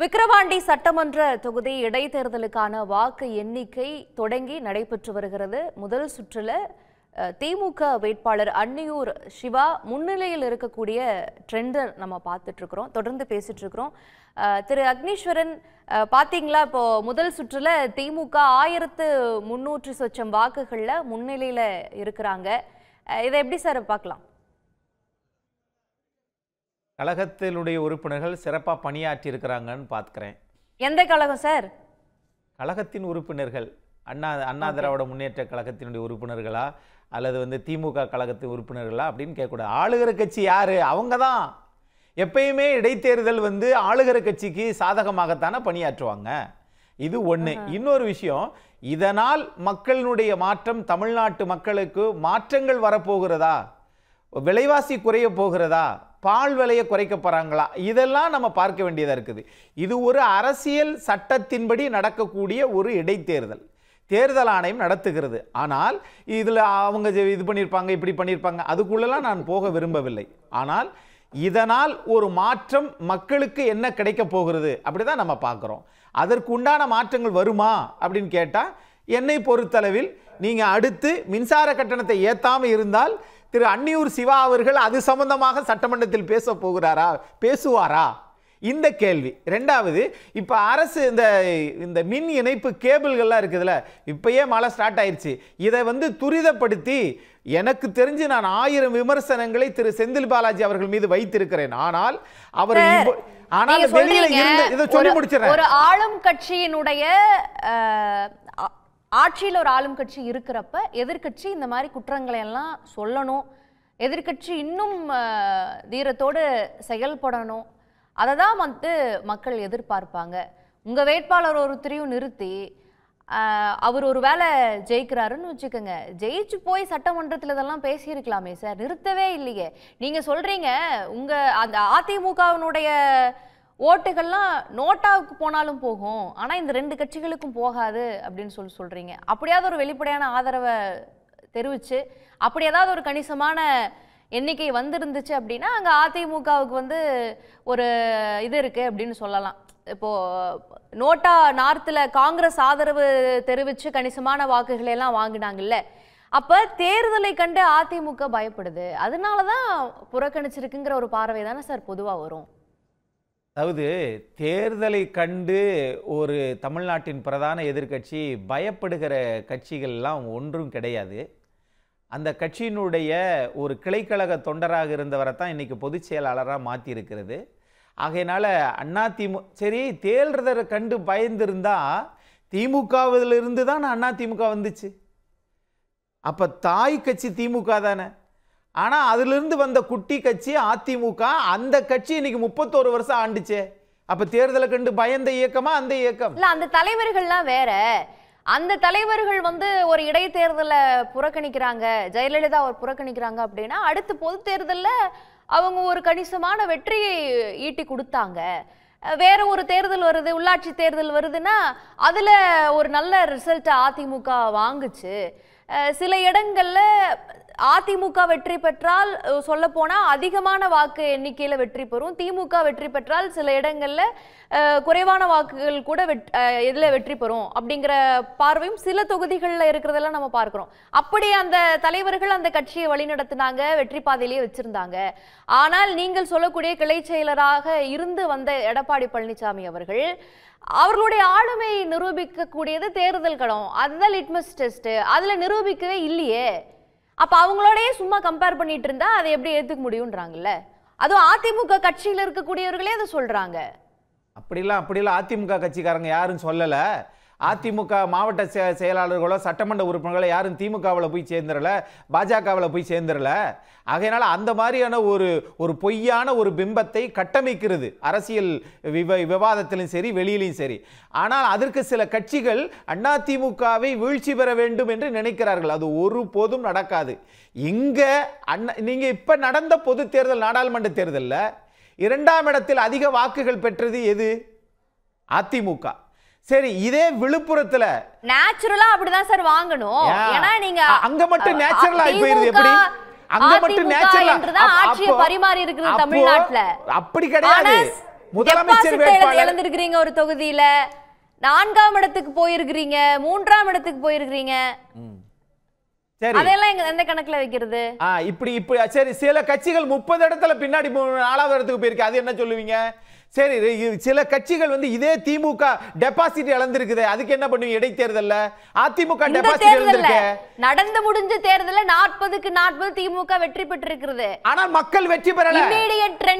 விக்கிரவாண்டி சட்டமன்ற தொகுதி இடைத்தேர்தலுக்கான வாக்கு எண்ணிக்கை தொடங்கி நடைபெற்று வருகிறது முதல் சுற்றில் திமுக வேட்பாளர் அன்னியூர் சிவா முன்னிலையில் இருக்கக்கூடிய ட்ரெண்டை நம்ம பார்த்துட்டு இருக்கிறோம் தொடர்ந்து பேசிட்டு இருக்கிறோம் திரு அக்னீஸ்வரன் பார்த்தீங்களா இப்போ முதல் சுற்றில் திமுக ஆயிரத்து முன்னூற்று சொச்சம் வாக்குகளில் முன்னிலையில் இருக்கிறாங்க இதை எப்படி சார் பார்க்கலாம் கழகத்தினுடைய உறுப்பினர்கள் சிறப்பாக பணியாற்றி இருக்கிறாங்கன்னு பார்க்குறேன் எந்த கழகம் சார் கழகத்தின் உறுப்பினர்கள் அண்ணா அண்ணா திராவிட முன்னேற்ற கழகத்தினுடைய உறுப்பினர்களா அல்லது வந்து திமுக கழகத்தின் உறுப்பினர்களா அப்படின்னு கேட்கக்கூடாது ஆளுகர கட்சி யார் அவங்க தான் எப்பயுமே இடைத்தேர்தல் வந்து ஆளுகர கட்சிக்கு சாதகமாகத்தானே பணியாற்றுவாங்க இது ஒன்று இன்னொரு விஷயம் இதனால் மக்களினுடைய மாற்றம் தமிழ்நாட்டு மக்களுக்கு மாற்றங்கள் வரப்போகிறதா விலைவாசி குறைய போகிறதா பால் விலையை குறைக்க போகிறாங்களா இதெல்லாம் நம்ம பார்க்க வேண்டியதாக இருக்குது இது ஒரு அரசியல் சட்டத்தின்படி நடக்கக்கூடிய ஒரு இடைத்தேர்தல் தேர்தல் ஆணையம் நடத்துகிறது ஆனால் இதில் அவங்க இது பண்ணியிருப்பாங்க இப்படி பண்ணியிருப்பாங்க அதுக்குள்ளெல்லாம் நான் போக விரும்பவில்லை ஆனால் இதனால் ஒரு மாற்றம் மக்களுக்கு என்ன கிடைக்க போகிறது அப்படி தான் நம்ம பார்க்குறோம் அதற்கு உண்டான மாற்றங்கள் வருமா அப்படின்னு கேட்டால் என்னை பொறுத்தளவில் நீங்கள் அடுத்து மின்சார கட்டணத்தை ஏற்றாமல் இருந்தால் திரு அன்னியூர் சிவா அவர்கள் அது சம்பந்தமாக சட்டமன்றத்தில் பேச போகிறாரா பேசுவாரா இந்த கேள்வி ரெண்டாவது இப்போ அரசு இந்த இந்த மின் இணைப்பு கேபிள்கள்லாம் இருக்குதுல்ல இப்பயே மழை ஸ்டார்ட் ஆயிடுச்சு இதை வந்து துரிதப்படுத்தி எனக்கு தெரிஞ்சு நான் ஆயிரம் விமர்சனங்களை திரு செந்தில் பாலாஜி அவர்கள் மீது வைத்திருக்கிறேன் ஆனால் அவர் ஆனால் வெளியில இருந்து இதை சொல்லி முடிச்சிடறேன் ஒரு ஆளும் கட்சியினுடைய ஆட்சியில் ஒரு ஆளும் கட்சி இருக்கிறப்ப எதிர்கட்சி இந்த மாதிரி குற்றங்களை எல்லாம் சொல்லணும் எதிர்கட்சி இன்னும் தீரத்தோடு செயல்படணும் அதை தான் வந்து மக்கள் எதிர்பார்ப்பாங்க உங்கள் வேட்பாளர் ஒருத்தரையும் நிறுத்தி அவர் ஒரு வேலை ஜெயிக்கிறாருன்னு வச்சுக்கோங்க ஜெயிச்சு போய் சட்டமன்றத்தில் இதெல்லாம் பேசியிருக்கலாமே சார் நிறுத்தவே இல்லையே நீங்கள் சொல்கிறீங்க உங்கள் அந்த அதிமுகவினுடைய ஓட்டுகள்லாம் நோட்டாவுக்கு போனாலும் போகும் ஆனால் இந்த ரெண்டு கட்சிகளுக்கும் போகாது அப்படின்னு சொல்லி சொல்கிறீங்க அப்படியாவது ஒரு வெளிப்படையான ஆதரவை தெரிவித்து அப்படி ஏதாவது ஒரு கணிசமான எண்ணிக்கை வந்திருந்துச்சு அப்படின்னா அங்கே அதிமுகவுக்கு வந்து ஒரு இது இருக்குது அப்படின்னு சொல்லலாம் இப்போது நோட்டா நார்த்தில் காங்கிரஸ் ஆதரவு தெரிவித்து கணிசமான வாக்குகளை எல்லாம் வாங்கினாங்கல்ல அப்போ தேர்தலை கண்டு அதிமுக பயப்படுது அதனால தான் புறக்கணிச்சிருக்குங்கிற ஒரு பார்வை தானே சார் பொதுவாக வரும் அதாவது தேர்தலை கண்டு ஒரு தமிழ்நாட்டின் பிரதான எதிர்கட்சி பயப்படுகிற கட்சிகள்லாம் ஒன்றும் கிடையாது அந்த கட்சியினுடைய ஒரு கிளைக்கழக தொண்டராக இருந்தவரை தான் இன்றைக்கி பொதுச் செயலாளராக மாற்றியிருக்கிறது ஆகையினால் அண்ணா திமு சரி தேர்தலை கண்டு பயந்திருந்தா திமுகவிலிருந்து தான் அண்ணா திமுக வந்துச்சு அப்போ தாய் கட்சி திமுக தானே ஆனால் அதிலிருந்து வந்த குட்டி கட்சி அதிமுக அந்த கட்சி இன்னைக்கு முப்பத்தோரு வருஷம் ஆண்டுச்சே அப்ப தேர்தலை கண்டு பயந்த இயக்கமா அந்த இயக்கம் இல்ல அந்த தலைவர்கள்லாம் வேற அந்த தலைவர்கள் வந்து ஒரு இடைத்தேர்தலை புறக்கணிக்கிறாங்க ஜெயலலிதா அவர் புறக்கணிக்கிறாங்க அப்படின்னா அடுத்து பொது தேர்தலில் அவங்க ஒரு கணிசமான வெற்றியை ஈட்டி கொடுத்தாங்க வேற ஒரு தேர்தல் வருது உள்ளாட்சி தேர்தல் வருதுன்னா அதில் ஒரு நல்ல ரிசல்ட்டை அதிமுக வாங்குச்சு சில இடங்களில் அதிமுக வெற்றி பெற்றால் சொல்ல போனா அதிகமான வாக்கு எண்ணிக்கையில் வெற்றி பெறும் திமுக வெற்றி பெற்றால் சில இடங்களில் குறைவான வாக்குகள் கூட இதில் வெற்றி பெறும் அப்படிங்கிற பார்வையும் சில தொகுதிகளில் இருக்கிறதெல்லாம் நம்ம பார்க்குறோம் அப்படி அந்த தலைவர்கள் அந்த கட்சியை வழிநடத்தினாங்க வெற்றி பாதையிலேயே வச்சிருந்தாங்க ஆனால் நீங்கள் சொல்லக்கூடிய கிளை செயலராக இருந்து வந்த எடப்பாடி பழனிசாமி அவர்கள் அவர்களுடைய ஆளுமையை நிரூபிக்கக்கூடியது தேர்தல் களம் அதுதான் லிட்மஸ் டெஸ்ட் அதில் நிரூபிக்கவே இல்லையே அப்போ அவங்களோடயே சும்மா கம்பேர் பண்ணிட்டு இருந்தா அதை எப்படி ஏற்றுக்க முடியும்ன்றாங்கல்ல அதுவும் அதிமுக கட்சியில் இருக்கக்கூடியவர்களே அதை சொல்றாங்க அப்படிலாம் அப்படிலாம் அதிமுக கட்சிக்காரங்க யாரும் சொல்லலை அதிமுக மாவட்ட செயலாளர்களோ சட்டமன்ற உறுப்பினர்களோ யாரும் திமுகவில் போய் சேர்ந்துடல பாஜகவில் போய் சேர்ந்துடல ஆகையினால அந்த மாதிரியான ஒரு ஒரு பொய்யான ஒரு பிம்பத்தை கட்டமைக்கிறது அரசியல் விவ விவாதத்திலும் சரி வெளியிலையும் சரி ஆனால் அதற்கு சில கட்சிகள் அண்ணா திமுகவை வீழ்ச்சி பெற வேண்டும் என்று நினைக்கிறார்கள் அது ஒரு போதும் நடக்காது இங்கே அண்ணா நீங்கள் இப்போ நடந்த பொது தேர்தல் நாடாளுமன்ற தேர்தலில் இரண்டாம் இடத்தில் அதிக வாக்குகள் பெற்றது எது அதிமுக சரி இதே விழுப்புரத்துல நேச்சுரலா அப்படிதான் சார் வாங்கணும் ஏன்னா நீங்க அங்க மட்டும் நேச்சுரலா ஆகி போயிருது எப்படி அங்க மட்டும் நேச்சுரலா ஆட்சியை பரிமாறி இருக்கிறது தமிழ்நாட்டுல அப்படி கிடையாது முதலமைச்சர் வேட்பாளர் இழந்திருக்கிறீங்க ஒரு தொகுதியில நான்காம் இடத்துக்கு போயிருக்கிறீங்க மூன்றாம் இடத்துக்கு போயிருக்கிறீங்க அதெல்லாம் எந்த கணக்குல வைக்கிறது இப்படி இப்படி சரி சில கட்சிகள் முப்பது இடத்துல பின்னாடி நாலாவது இடத்துக்கு போயிருக்கு அது என்ன சொல்லுவீங்க சரி சில கட்சிகள் வந்து இதே திமுக டெபாசிட் இழந்திருக்குது அதுக்கு என்ன பண்ணுவீங்க இடைத்தேர்தல்ல அதிமுக நடந்து முடிஞ்ச தேர்தல நாற்பதுக்கு நாற்பது திமுக வெற்றி பெற்று இருக்கிறது ஆனால் மக்கள் வெற்றி பெறல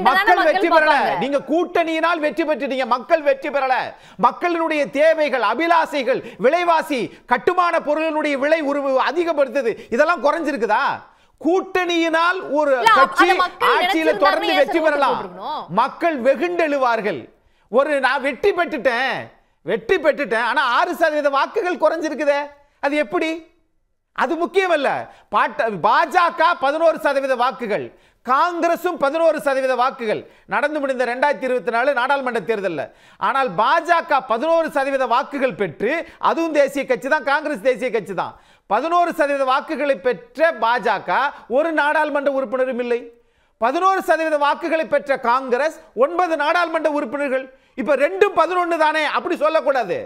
மக்கள் வெற்றி பெறல நீங்க கூட்டணியினால் வெற்றி பெற்றுட்டீங்க மக்கள் வெற்றி பெறல மக்களினுடைய தேவைகள் அபிலாசைகள் விலைவாசி கட்டுமான பொருளினுடைய விலை உருவு அதிகப்படுத்துது இதெல்லாம் குறைஞ்சிருக்குதா கூட்டணியினால் ஒரு கட்சி ஆட்சியில தொடர்ந்து வெற்றி பெறலாம் மக்கள் வெகுண்டெழுவார்கள் ஒரு நான் வெற்றி பெற்றுட்டேன் வெற்றி பெற்றுட்டேன் ஆனா ஆறு சதவீத வாக்குகள் குறைஞ்சிருக்குதே அது எப்படி அது முக்கியம் அல்ல பாஜக பதினோரு சதவீத வாக்குகள் காங்கிரசும் பதினோரு சதவீத வாக்குகள் நடந்து முடிந்த ரெண்டாயிரத்தி இருபத்தி நாலு நாடாளுமன்ற தேர்தலில் ஆனால் பாஜக பதினோரு சதவீத வாக்குகள் பெற்று அதுவும் தேசிய கட்சி தான் காங்கிரஸ் தேசிய கட்சி தான் பதினோரு சதவீத வாக்குகளை பெற்ற பாஜக ஒரு நாடாளுமன்ற உறுப்பினரும் இல்லை பதினோரு சதவீத வாக்குகளை பெற்ற காங்கிரஸ் ஒன்பது நாடாளுமன்ற உறுப்பினர்கள் இப்போ ரெண்டும் பதினொன்று தானே அப்படி சொல்லக்கூடாது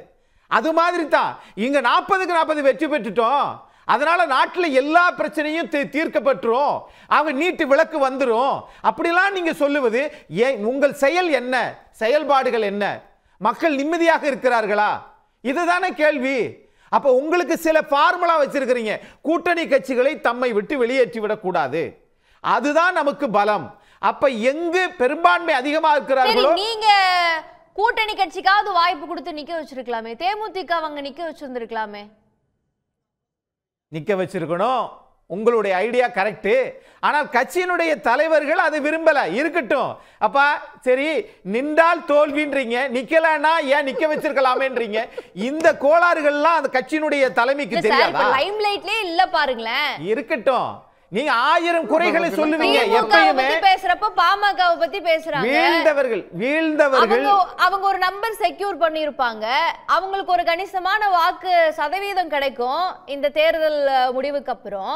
அது மாதிரி தான் இங்கே நாற்பதுக்கு நாற்பது வெற்றி பெற்றுட்டோம் அதனால நாட்டில் எல்லா பிரச்சனையும் தீர்க்கப்பட்டுரும் அவங்க நீட்டு விளக்கு வந்துடும் அப்படிலாம் நீங்கள் சொல்லுவது ஏன் உங்கள் செயல் என்ன செயல்பாடுகள் என்ன மக்கள் நிம்மதியாக இருக்கிறார்களா இதுதானே கேள்வி அப்போ உங்களுக்கு சில ஃபார்முலா வச்சிருக்கிறீங்க கூட்டணி கட்சிகளை தம்மை விட்டு வெளியேற்றி விடக்கூடாது அதுதான் நமக்கு பலம் அப்ப எங்கு பெரும்பான்மை அதிகமா இருக்கிறார்களோ நீங்க கூட்டணி கட்சிக்காவது வாய்ப்பு கொடுத்து நிக்க வச்சிருக்கலாமே தேமுதிக அவங்க நிக்க வச்சிருந்திருக்கலாமே நிற்க வச்சிருக்கணும் உங்களுடைய ஐடியா கரெக்டு ஆனால் கட்சியினுடைய தலைவர்கள் அது விரும்பலை இருக்கட்டும் அப்பா சரி நின்றால் தோல்வின்றீங்க நிக்கலன்னா ஏன் நிக்க வச்சிருக்கலாமேன்றீங்க இந்த கோளாறுகள்லாம் அந்த கட்சியினுடைய தலைமைக்கு தெரியாதா இல்ல பாருங்களேன் இருக்கட்டும் நீங்க ஆயிரம் குறைகளை சொல்லுவீங்க எப்பயுமே பேசுறப்ப பாமகவை பத்தி பேசுறாங்க வீழ்ந்தவர்கள் வீழ்ந்தவர்கள் அவங்க ஒரு நம்பர் செக்யூர் பண்ணிருப்பாங்க அவங்களுக்கு ஒரு கணிசமான வாக்கு சதவீதம் கிடைக்கும் இந்த தேர்தல் முடிவுக்கு அப்புறம்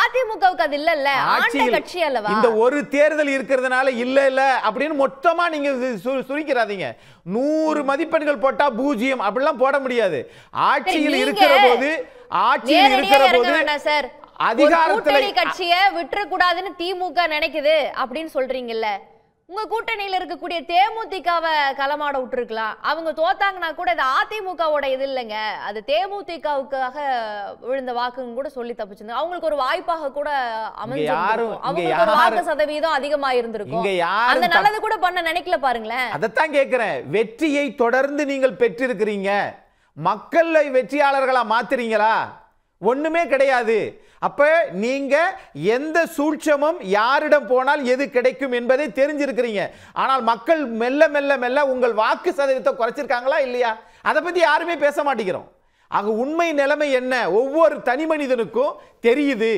அதிமுகவுக்கு அது இல்ல ஆண்ட கட்சி அல்லவா இந்த ஒரு தேர்தல் இருக்கிறதுனால இல்ல இல்ல அப்படின்னு மொத்தமா நீங்க சுரிக்கிறாதீங்க நூறு மதிப்பெண்கள் போட்டா பூஜ்ஜியம் அப்படிலாம் போட முடியாது ஆட்சியில் இருக்கிற போது ஆட்சியில் இருக்கிற போது சார் அதிகாரத்தில் கட்சியை விட்டுற கூடாதுன்னு திமுக நினைக்குது அப்படின்னு சொல்றீங்கல்ல உங்க கூட்டணியில இருக்கக்கூடிய தேமுதிகவை களமாட விட்டுருக்கலாம் அவங்க தோத்தாங்கன்னா கூட இது அதிமுகவோட இது இல்லைங்க அது தேமுதிகவுக்காக விழுந்த வாக்குன்னு கூட சொல்லி தப்பிச்சிருந்தது அவங்களுக்கு ஒரு வாய்ப்பாக கூட அமைஞ்சிருக்கும் அவங்களுக்கு ஒரு வாக்கு சதவீதம் அதிகமா இருந்திருக்கும் அந்த நல்லது கூட பண்ண நினைக்கல பாருங்களேன் அதைத்தான் கேட்கிறேன் வெற்றியை தொடர்ந்து நீங்கள் பெற்றிருக்கிறீங்க மக்களை வெற்றியாளர்களா மாத்துறீங்களா ஒன்றுமே கிடையாது அப்போ நீங்கள் எந்த சூழ்ச்சமும் யாரிடம் போனால் எது கிடைக்கும் என்பதை தெரிஞ்சிருக்கிறீங்க ஆனால் மக்கள் மெல்ல மெல்ல மெல்ல உங்கள் வாக்கு சதவீதத்தை குறைச்சிருக்காங்களா இல்லையா அதை பற்றி யாருமே பேச மாட்டேங்கிறோம் ஆக உண்மை நிலைமை என்ன ஒவ்வொரு தனி மனிதனுக்கும் தெரியுது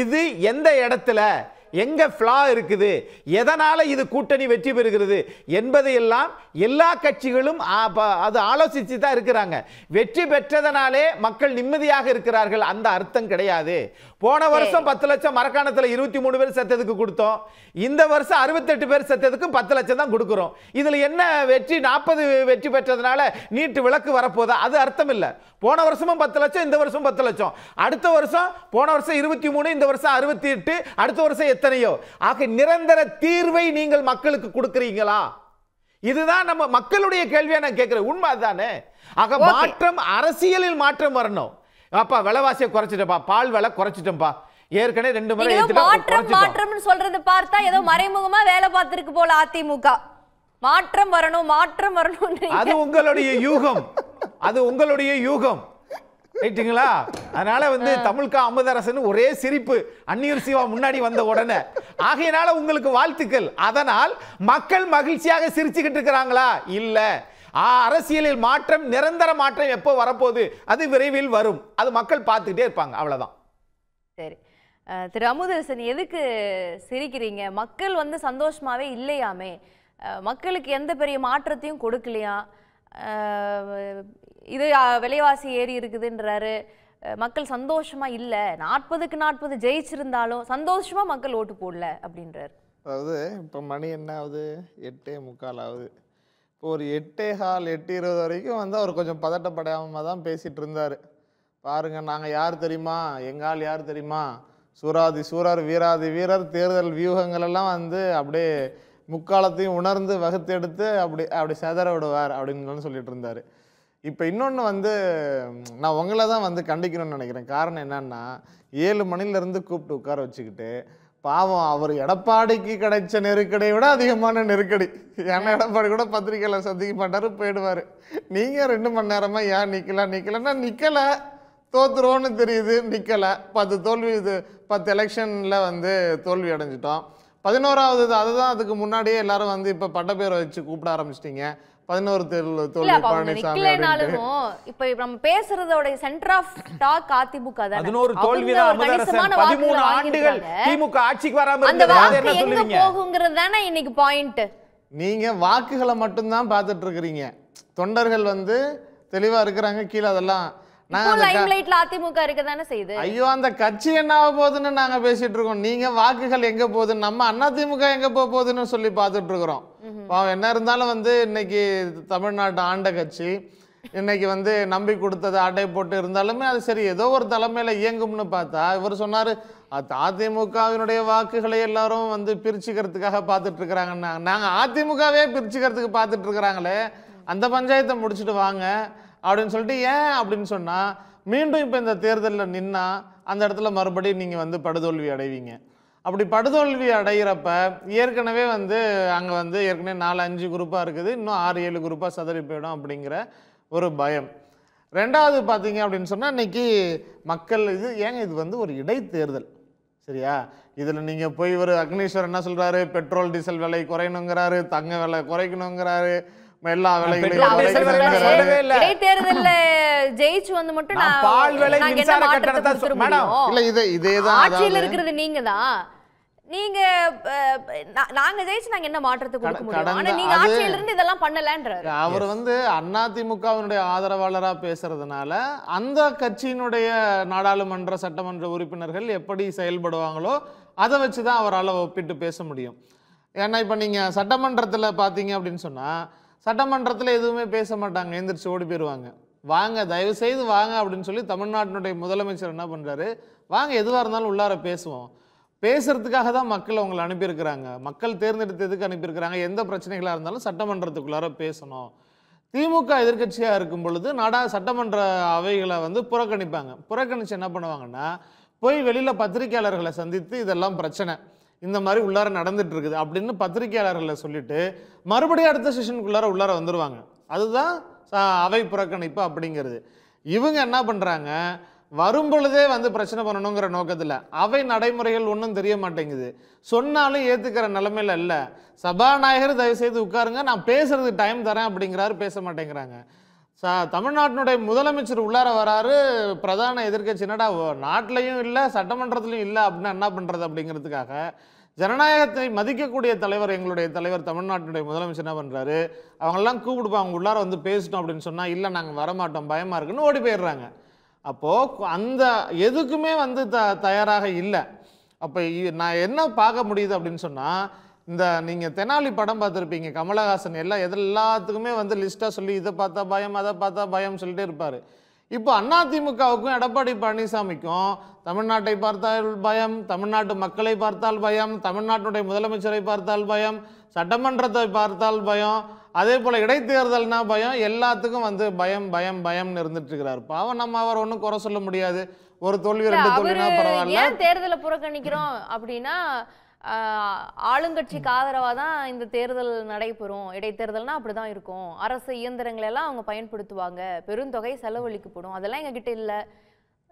இது எந்த இடத்துல எங்கே ஃப்ளா இருக்குது எதனால் இது கூட்டணி வெற்றி பெறுகிறது என்பதையெல்லாம் எல்லா கட்சிகளும் அது ஆலோசித்து தான் இருக்கிறாங்க வெற்றி பெற்றதனாலே மக்கள் நிம்மதியாக இருக்கிறார்கள் அந்த அர்த்தம் கிடையாது போன வருஷம் பத்து லட்சம் மரக்காணத்தில் இருபத்தி மூணு பேர் செத்ததுக்கு கொடுத்தோம் இந்த வருஷம் அறுபத்தெட்டு பேர் செத்ததுக்கு பத்து லட்சம் தான் கொடுக்குறோம் இதில் என்ன வெற்றி நாற்பது வெற்றி பெற்றதுனால நீட்டு விளக்கு வரப்போதா அது அர்த்தம் இல்லை போன வருஷமும் பத்து லட்சம் இந்த வருஷம் பத்து லட்சம் அடுத்த வருஷம் போன வருஷம் இருபத்தி மூணு இந்த வருஷம் அறுபத்தி எட்டு அடுத்த வருஷம் எத்தனையோ ஆக நிரந்தர தீர்வை நீங்கள் மக்களுக்கு கொடுக்குறீங்களா இதுதான் நம்ம மக்களுடைய கேள்வியை நான் கேட்குறேன் உண்மை அதுதானே ஆக மாற்றம் அரசியலில் மாற்றம் வரணும் அப்பா விலைவாசியை குறைச்சிட்டப்பா பால் விலை குறைச்சிட்டோம்ப்பா ஏற்கனவே ரெண்டு முறை மாற்றம் மாற்றம்னு சொல்றது பார்த்தா ஏதோ மறைமுகமா வேலை பார்த்திருக்கு போல அதிமுக மாற்றம் வரணும் மாற்றம் வரணும் அது உங்களுடைய யூகம் அது உங்களுடைய யூகம் ரைட்டுங்களா அதனால வந்து தமிழ்கா அமுதரசன் ஒரே சிரிப்பு அந்நியூர் சிவா முன்னாடி வந்த உடனே ஆகையினால உங்களுக்கு வாழ்த்துக்கள் அதனால் மக்கள் மகிழ்ச்சியாக சிரிச்சுக்கிட்டு இருக்கிறாங்களா இல்லை அரசியலில் மாற்றம் நிரந்தர மாற்றம் எப்போ வரப்போகுது அது விரைவில் வரும் அது மக்கள் பார்த்துக்கிட்டே இருப்பாங்க அவ்வளோதான் சரி திரு அமுதரசன் எதுக்கு சிரிக்கிறீங்க மக்கள் வந்து சந்தோஷமாகவே இல்லையாமே மக்களுக்கு எந்த பெரிய மாற்றத்தையும் கொடுக்கலையா இது விலைவாசி ஏறி இருக்குதுன்றாரு மக்கள் சந்தோஷமாக இல்லை நாற்பதுக்கு நாற்பது ஜெயிச்சிருந்தாலும் சந்தோஷமாக மக்கள் ஓட்டு போடல அப்படின்றாரு அதாவது இப்போ மணி என்ன ஆகுது எட்டே முக்கால் ஆகுது ஒரு எட்டே ஹால் எட்டு இருபது வரைக்கும் வந்து அவர் கொஞ்சம் பதட்டப்படாமல் தான் பேசிகிட்டு இருந்தார் பாருங்கள் நாங்கள் யார் தெரியுமா எங்கால் யார் தெரியுமா சூராதி சூரர் வீராதி வீரர் தேர்தல் வியூகங்களெல்லாம் வந்து அப்படியே முக்காலத்தையும் உணர்ந்து வகுத்தெடுத்து அப்படி அப்படி செதற விடுவார் அப்படின்னு சொல்லிட்டு இருந்தார் இப்போ இன்னொன்று வந்து நான் உங்களை தான் வந்து கண்டிக்கணும்னு நினைக்கிறேன் காரணம் என்னன்னா ஏழு மணிலேருந்து கூப்பிட்டு உட்கார வச்சுக்கிட்டு பாவம் அவர் எடப்பாடிக்கு கிடைச்ச நெருக்கடியை விட அதிகமான நெருக்கடி ஏன்னா எடப்பாடி கூட பத்திரிக்கையில் சந்திக்க மாட்டார் போயிடுவார் நீங்கள் ரெண்டு மணி நேரமாக ஏன் நிற்கலாம் நிற்கலன்னா நிற்கலை தோத்துருவோன்னு தெரியுது நிற்கலை பத்து தோல்வி இது பத்து எலெக்ஷனில் வந்து தோல்வி அடைஞ்சிட்டோம் பதினோராவது அதுதான் அதுக்கு முன்னாடியே எல்லாரும் வந்து இப்ப பட்டப்பேரை வச்சு கூப்பிட ஆரம்பிச்சிட்டீங்க பதினோரு தோல்வி இப்ப நம்ம பேசுறதோட சென்டர் ஆஃப் டாக் அதிமுக பதிமூணு ஆண்டுகள் திமுக ஆட்சிக்கு தானே இன்னைக்கு பாயிண்ட் நீங்க வாக்குகளை மட்டும்தான் பாத்துட்டு இருக்கிறீங்க தொண்டர்கள் வந்து தெளிவா இருக்கிறாங்க கீழே அதெல்லாம் அதிமுக ஐயோ அந்த கட்சி என்ன போகுதுன்னு நாங்க பேசிட்டு இருக்கோம் நீங்க வாக்குகள் போகுதுன்னு நம்ம அண்ணா போக போகுதுன்னு சொல்லி பார்த்துட்டு இருக்கிறோம் என்ன இருந்தாலும் வந்து இன்னைக்கு ஆண்ட கட்சி இன்னைக்கு வந்து நம்பி கொடுத்தது போட்டு இருந்தாலுமே அது சரி ஏதோ ஒரு தலைமையில இயங்கும்னு பார்த்தா அதிமுகவினுடைய வாக்குகளை எல்லாரும் வந்து பிரிச்சுக்கிறதுக்காக பார்த்துட்டு அதிமுகவே பிரிச்சுக்கிறதுக்கு பார்த்துட்டு இருக்கிறாங்களே அந்த பஞ்சாயத்தை முடிச்சுட்டு வாங்க அப்படின்னு சொல்லிட்டு ஏன் அப்படின்னு சொன்னால் மீண்டும் இப்போ இந்த தேர்தலில் நின்னால் அந்த இடத்துல மறுபடியும் நீங்கள் வந்து படுதோல்வி அடைவீங்க அப்படி படுதோல்வி அடைகிறப்ப ஏற்கனவே வந்து அங்கே வந்து ஏற்கனவே நாலு அஞ்சு குரூப்பாக இருக்குது இன்னும் ஆறு ஏழு குரூப்பாக சதறி போயிடும் அப்படிங்கிற ஒரு பயம் ரெண்டாவது பார்த்தீங்க அப்படின்னு சொன்னால் இன்றைக்கி மக்கள் இது ஏங்க இது வந்து ஒரு இடைத்தேர்தல் சரியா இதில் நீங்கள் போய் ஒரு அக்னீஸ்வர் என்ன சொல்கிறாரு பெட்ரோல் டீசல் விலை குறையணுங்கிறாரு தங்க விலை குறைக்கணுங்கிறாரு எல்லா ஜெயிச்சு வந்து மட்டும் பால் விலை மின்சார இது இதே தான் இருக்கிறது நீங்க தான் நீங்க நாங்க ஜெயிச்சு நாங்க என்ன மாற்றத்தை கொடுக்க முடியும் ஆனா நீங்க ஆட்சியில இருந்து இதெல்லாம் பண்ணலன்றாரு அவர் வந்து அதிமுகவினுடைய ஆதரவாளரா பேசுறதுனால அந்த கட்சியினுடைய நாடாளுமன்ற சட்டமன்ற உறுப்பினர்கள் எப்படி செயல்படுவாங்களோ அதை வச்சு தான் அவரால் ஒப்பிட்டு பேச முடியும் ஏன்னா இப்போ நீங்க சட்டமன்றத்தில் பார்த்தீங்க அப்படின்னு சொன்னா சட்டமன்றத்தில் எதுவுமே பேச மாட்டாங்க எந்திரிச்சு ஓடி போயிடுவாங்க வாங்க தயவு செய்து வாங்க அப்படின்னு சொல்லி தமிழ்நாட்டினுடைய முதலமைச்சர் என்ன பண்ணுறாரு வாங்க எதுவாக இருந்தாலும் உள்ளார பேசுவோம் பேசுறதுக்காக தான் மக்கள் அவங்களை அனுப்பியிருக்கிறாங்க மக்கள் தேர்ந்தெடுத்து எதுக்கு அனுப்பியிருக்கிறாங்க எந்த பிரச்சனைகளாக இருந்தாலும் சட்டமன்றத்துக்குள்ளார பேசணும் திமுக எதிர்கட்சியாக இருக்கும் பொழுது நாடா சட்டமன்ற அவைகளை வந்து புறக்கணிப்பாங்க புறக்கணித்து என்ன பண்ணுவாங்கன்னா போய் வெளியில் பத்திரிகையாளர்களை சந்தித்து இதெல்லாம் பிரச்சனை இந்த மாதிரி உள்ளார நடந்துட்டு இருக்குது அப்படின்னு பத்திரிகையாளர்களை சொல்லிட்டு மறுபடியும் அடுத்த செஷனுக்குள்ளார உள்ளார வந்துடுவாங்க அதுதான் அவை புறக்கணிப்பு அப்படிங்கிறது இவங்க என்ன பண்ணுறாங்க வரும் பொழுதே வந்து பிரச்சனை பண்ணணுங்கிற நோக்கத்தில் அவை நடைமுறைகள் ஒன்றும் தெரிய மாட்டேங்குது சொன்னாலும் ஏற்றுக்கிற நிலமையில இல்லை சபாநாயகர் தயவுசெய்து உட்காருங்க நான் பேசுறதுக்கு டைம் தரேன் அப்படிங்கிறாரு பேச மாட்டேங்கிறாங்க சா தமிழ்நாட்டினுடைய முதலமைச்சர் உள்ளார வராரு பிரதான எதிர்கட்சி என்னடா நாட்டிலையும் இல்லை சட்டமன்றத்திலையும் இல்லை அப்படின்னா என்ன பண்ணுறது அப்படிங்கிறதுக்காக ஜனநாயகத்தை மதிக்கக்கூடிய தலைவர் எங்களுடைய தலைவர் தமிழ்நாட்டினுடைய முதலமைச்சர் என்ன பண்ணுறாரு அவங்கெல்லாம் கூப்பிடுப்பா அவங்க உள்ளார வந்து பேசிட்டோம் அப்படின்னு சொன்னால் இல்லை நாங்கள் வரமாட்டோம் பயமாக இருக்குன்னு ஓடி போயிடுறாங்க அப்போது அந்த எதுக்குமே வந்து த தயாராக இல்லை அப்போ நான் என்ன பார்க்க முடியுது அப்படின்னு சொன்னால் இந்த நீங்கள் தெனாலி படம் பார்த்துருப்பீங்க கமலஹாசன் எல்லாம் எது எல்லாத்துக்குமே வந்து லிஸ்ட்டாக சொல்லி இதை பார்த்தா பயம் அதை பார்த்தா பயம் சொல்லிட்டு இருப்பார் இப்போ அதிமுகவுக்கும் எடப்பாடி பழனிசாமிக்கும் தமிழ்நாட்டை பார்த்தால் பயம் தமிழ்நாட்டு மக்களை பார்த்தால் பயம் தமிழ்நாட்டுடைய முதலமைச்சரை பார்த்தால் பயம் சட்டமன்றத்தை பார்த்தால் பயம் அதே போல் இடைத்தேர்தல்னா பயம் எல்லாத்துக்கும் வந்து பயம் பயம் பயம்னு இருந்துட்டு இருக்கிறார் பாவம் நம்ம அவர் ஒன்றும் குறை சொல்ல முடியாது ஒரு தோல்வி ரெண்டு தோல்வினா பரவாயில்ல தேர்தலை புறக்கணிக்கிறோம் அப்படின்னா ஆளுங்கட்சிக்கு ஆதரவாக தான் இந்த தேர்தல் நடைபெறும் இடைத்தேர்தல்னா அப்படி தான் இருக்கும் அரசு இயந்திரங்களை எல்லாம் அவங்க பயன்படுத்துவாங்க பெருந்தொகை செலவழிக்கப்படும் அதெல்லாம் எங்ககிட்ட இல்லை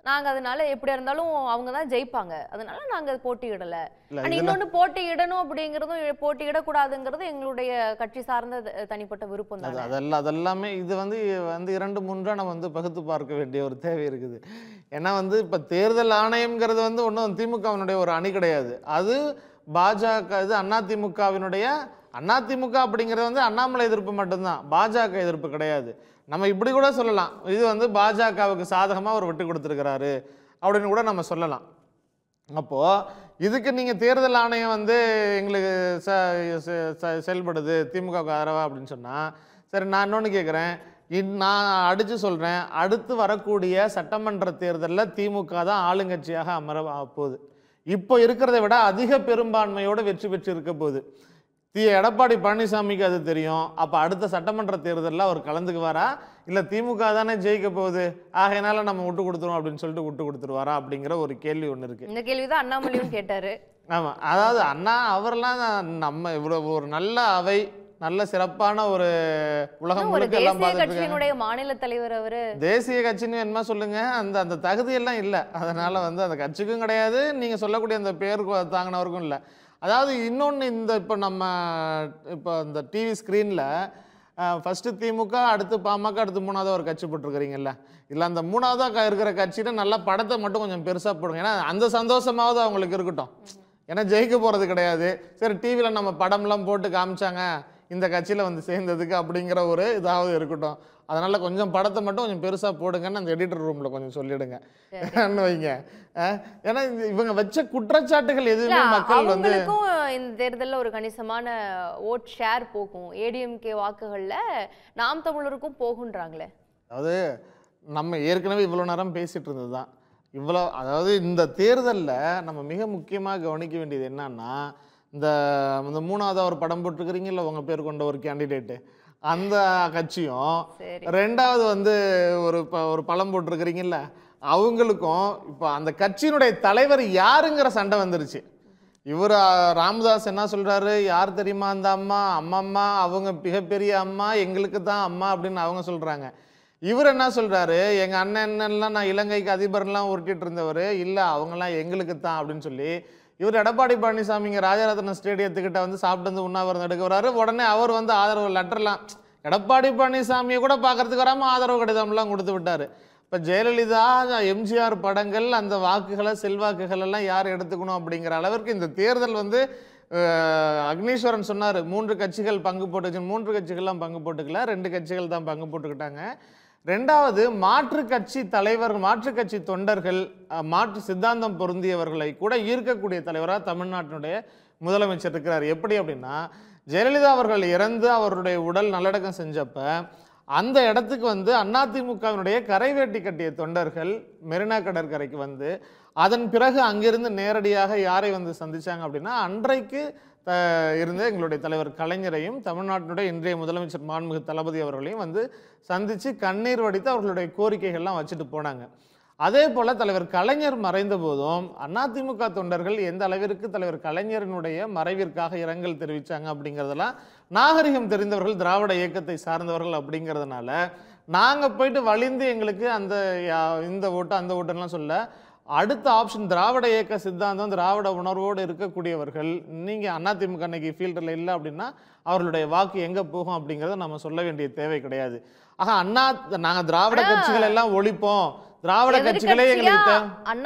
நாங்கள் அதனால எப்படியா இருந்தாலும் அவங்க தான் ஜெயிப்பாங்க அதனால நாங்கள் போட்டியிடலை ஆனால் இன்னொன்று போட்டியிடணும் அப்படிங்கிறதும் போட்டியிடக்கூடாதுங்கிறது எங்களுடைய கட்சி சார்ந்த தனிப்பட்ட விருப்பம் தான் அதெல்லாம் அதெல்லாமே இது வந்து வந்து இரண்டு மூன்றாக நம்ம வந்து பகுத்து பார்க்க வேண்டிய ஒரு தேவை இருக்குது ஏன்னா வந்து இப்போ தேர்தல் ஆணையம்ங்கிறது வந்து ஒன்றும் திமுகவினுடைய ஒரு அணி கிடையாது அது பாஜக இது அதிமுகவினுடைய அதிமுக அப்படிங்கிறது வந்து அண்ணாமலை எதிர்ப்பு மட்டும்தான் பாஜக எதிர்ப்பு கிடையாது நம்ம இப்படி கூட சொல்லலாம் இது வந்து பாஜகவுக்கு சாதகமாக அவர் விட்டு கொடுத்துருக்கிறாரு அப்படின்னு கூட நம்ம சொல்லலாம் அப்போது இதுக்கு நீங்கள் தேர்தல் ஆணையம் வந்து எங்களுக்கு செயல்படுது திமுகவுக்கு ஆதரவா அப்படின்னு சொன்னால் சரி நான் இன்னொன்று கேட்குறேன் நான் அடித்து சொல்கிறேன் அடுத்து வரக்கூடிய சட்டமன்ற தேர்தலில் திமுக தான் ஆளுங்கட்சியாக அமர போகுது இப்போ இருக்கிறத விட அதிக பெரும்பான்மையோட வெற்றி பெற்று இருக்க போகுது தி எடப்பாடி பழனிசாமிக்கு அது தெரியும் அப்போ அடுத்த சட்டமன்ற தேர்தலில் அவர் கலந்துக்குவாரா இல்லை திமுக தானே ஜெயிக்க போகுது ஆகையினால நம்ம விட்டு கொடுத்துருவோம் அப்படின்னு சொல்லிட்டு விட்டு கொடுத்துருவாரா அப்படிங்கிற ஒரு கேள்வி ஒன்று இருக்கு இந்த கேள்வி தான் அண்ணாமலையும் கேட்டாரு ஆமாம் அதாவது அண்ணா அவர்லாம் நம்ம இவ்வளோ ஒரு நல்ல அவை நல்ல சிறப்பான ஒரு உலகம் முழுக்க எல்லாம் மாநில தலைவர் அவரு தேசிய கட்சின்னு என்ன சொல்லுங்க அந்த அந்த தகுதி எல்லாம் இல்லை அதனால வந்து அந்த கட்சிக்கும் கிடையாது நீங்க சொல்லக்கூடிய அந்த பேருக்கு தாங்கினவருக்கும் இல்லை அதாவது இன்னொன்று இந்த இப்போ நம்ம இப்போ இந்த டிவி ஸ்க்ரீனில் ஃபஸ்ட்டு திமுக அடுத்து பாமக அடுத்து மூணாவது ஒரு கட்சி போட்டிருக்கிறீங்கல்ல இல்லை அந்த மூணாவதாக இருக்கிற கட்சியில நல்லா படத்தை மட்டும் கொஞ்சம் பெருசாக போடுங்க ஏன்னா அந்த சந்தோஷமாவது அவங்களுக்கு இருக்கட்டும் ஏன்னா ஜெயிக்க போகிறது கிடையாது சரி டிவியில் நம்ம படம்லாம் போட்டு காமிச்சாங்க இந்த கட்சியில் வந்து சேர்ந்ததுக்கு அப்படிங்கிற ஒரு இதாவது இருக்கட்டும் அதனால் கொஞ்சம் படத்தை மட்டும் கொஞ்சம் பெருசாக போடுங்கன்னு அந்த எடிட்டர் ரூமில் கொஞ்சம் சொல்லிடுங்க வைங்க ஏன்னா இவங்க வச்ச குற்றச்சாட்டுகள் எதுவுமே மக்கள் வந்து இந்த தேர்தலில் ஒரு கணிசமான ஓட் ஷேர் போகும் ஏடிஎம்கே வாக்குகளில் நாம் தமிழருக்கும் போகுன்றாங்களே அதாவது நம்ம ஏற்கனவே இவ்வளோ நேரம் பேசிகிட்டு இருந்தது தான் இவ்வளோ அதாவது இந்த தேர்தலில் நம்ம மிக முக்கியமாக கவனிக்க வேண்டியது என்னன்னா இந்த இந்த மூணாவது ஒரு படம் போட்டிருக்கிறீங்கல்ல உங்கள் பேர் கொண்ட ஒரு கேண்டிடேட்டு அந்த கட்சியும் ரெண்டாவது வந்து ஒரு ஒரு பழம் போட்டிருக்கிறீங்கல்ல அவங்களுக்கும் இப்போ அந்த கட்சியினுடைய தலைவர் யாருங்கிற சண்டை வந்துருச்சு இவர் ராமதாஸ் என்ன சொல்கிறாரு யார் தெரியுமா அந்த அம்மா அம்மா அம்மா அவங்க மிகப்பெரிய அம்மா எங்களுக்கு தான் அம்மா அப்படின்னு அவங்க சொல்கிறாங்க இவர் என்ன சொல்கிறாரு எங்கள் அண்ணன் என்னெல்லாம் நான் இலங்கைக்கு அதிபர்லாம் உருட்டிட்டு இருந்தவர் இல்லை அவங்கெல்லாம் எங்களுக்கு தான் அப்படின்னு சொல்லி இவர் எடப்பாடி இங்கே ராஜரத்னம் ஸ்டேடியத்துக்கிட்ட வந்து சாப்பிட்டு வந்து உண்ணாவிரதம் எடுக்க வர்றாரு உடனே அவர் வந்து ஆதரவு லெட்டர்லாம் எடப்பாடி பழனிசாமியை கூட பார்க்கறதுக்கு வராமல் ஆதரவு கடிதம்லாம் கொடுத்து விட்டார் இப்போ ஜெயலலிதா எம்ஜிஆர் படங்கள் அந்த வாக்குகளை செல்வாக்குகள் எல்லாம் யார் எடுத்துக்கணும் அப்படிங்கிற அளவிற்கு இந்த தேர்தல் வந்து அக்னீஸ்வரன் சொன்னார் மூன்று கட்சிகள் பங்கு போட்டுச்சு மூன்று கட்சிகள்லாம் பங்கு போட்டுக்கல ரெண்டு கட்சிகள் தான் பங்கு போட்டுக்கிட்டாங்க ரெண்டாவது மாற்று கட்சி தலைவர்கள் மாற்று கட்சி தொண்டர்கள் மாற்று சித்தாந்தம் பொருந்தியவர்களை கூட ஈர்க்கக்கூடிய தலைவராக தமிழ்நாட்டினுடைய முதலமைச்சர் இருக்கிறார் எப்படி அப்படின்னா ஜெயலலிதா அவர்கள் இறந்து அவருடைய உடல் நல்லடக்கம் செஞ்சப்ப அந்த இடத்துக்கு வந்து அதிமுகவினுடைய கரைவேட்டி கட்டிய தொண்டர்கள் மெரினா கடற்கரைக்கு வந்து அதன் பிறகு அங்கிருந்து நேரடியாக யாரை வந்து சந்தித்தாங்க அப்படின்னா அன்றைக்கு த இருந்து எங்களுடைய தலைவர் கலைஞரையும் தமிழ்நாட்டினுடைய இன்றைய முதலமைச்சர் மாண்புமிகு தளபதி அவர்களையும் வந்து சந்தித்து கண்ணீர் வடித்து அவர்களுடைய கோரிக்கைகள்லாம் வச்சுட்டு போனாங்க அதே போல் தலைவர் கலைஞர் மறைந்த போதும் அதிமுக தொண்டர்கள் எந்த அளவிற்கு தலைவர் கலைஞரினுடைய மறைவிற்காக இரங்கல் தெரிவித்தாங்க அப்படிங்கிறதெல்லாம் நாகரிகம் தெரிந்தவர்கள் திராவிட இயக்கத்தை சார்ந்தவர்கள் அப்படிங்கிறதுனால நாங்கள் போயிட்டு வலிந்து எங்களுக்கு அந்த இந்த ஓட்டு அந்த ஓட்டுலாம் சொல்ல அடுத்த ஆப்ஷன் திராவிட இயக்க சித்தாந்தம் திராவிட உணர்வோடு இருக்கக்கூடியவர்கள் நீங்கள் அதிமுக அன்னைக்கு ஃபீல்டில் இல்லை அப்படின்னா அவர்களுடைய வாக்கு எங்கே போகும் அப்படிங்கிறத நம்ம சொல்ல வேண்டிய தேவை கிடையாது ஆக அண்ணா நாங்கள் திராவிட கட்சிகள் எல்லாம் ஒழிப்போம் திராவிட கட்சிகளே எங்களுக்கு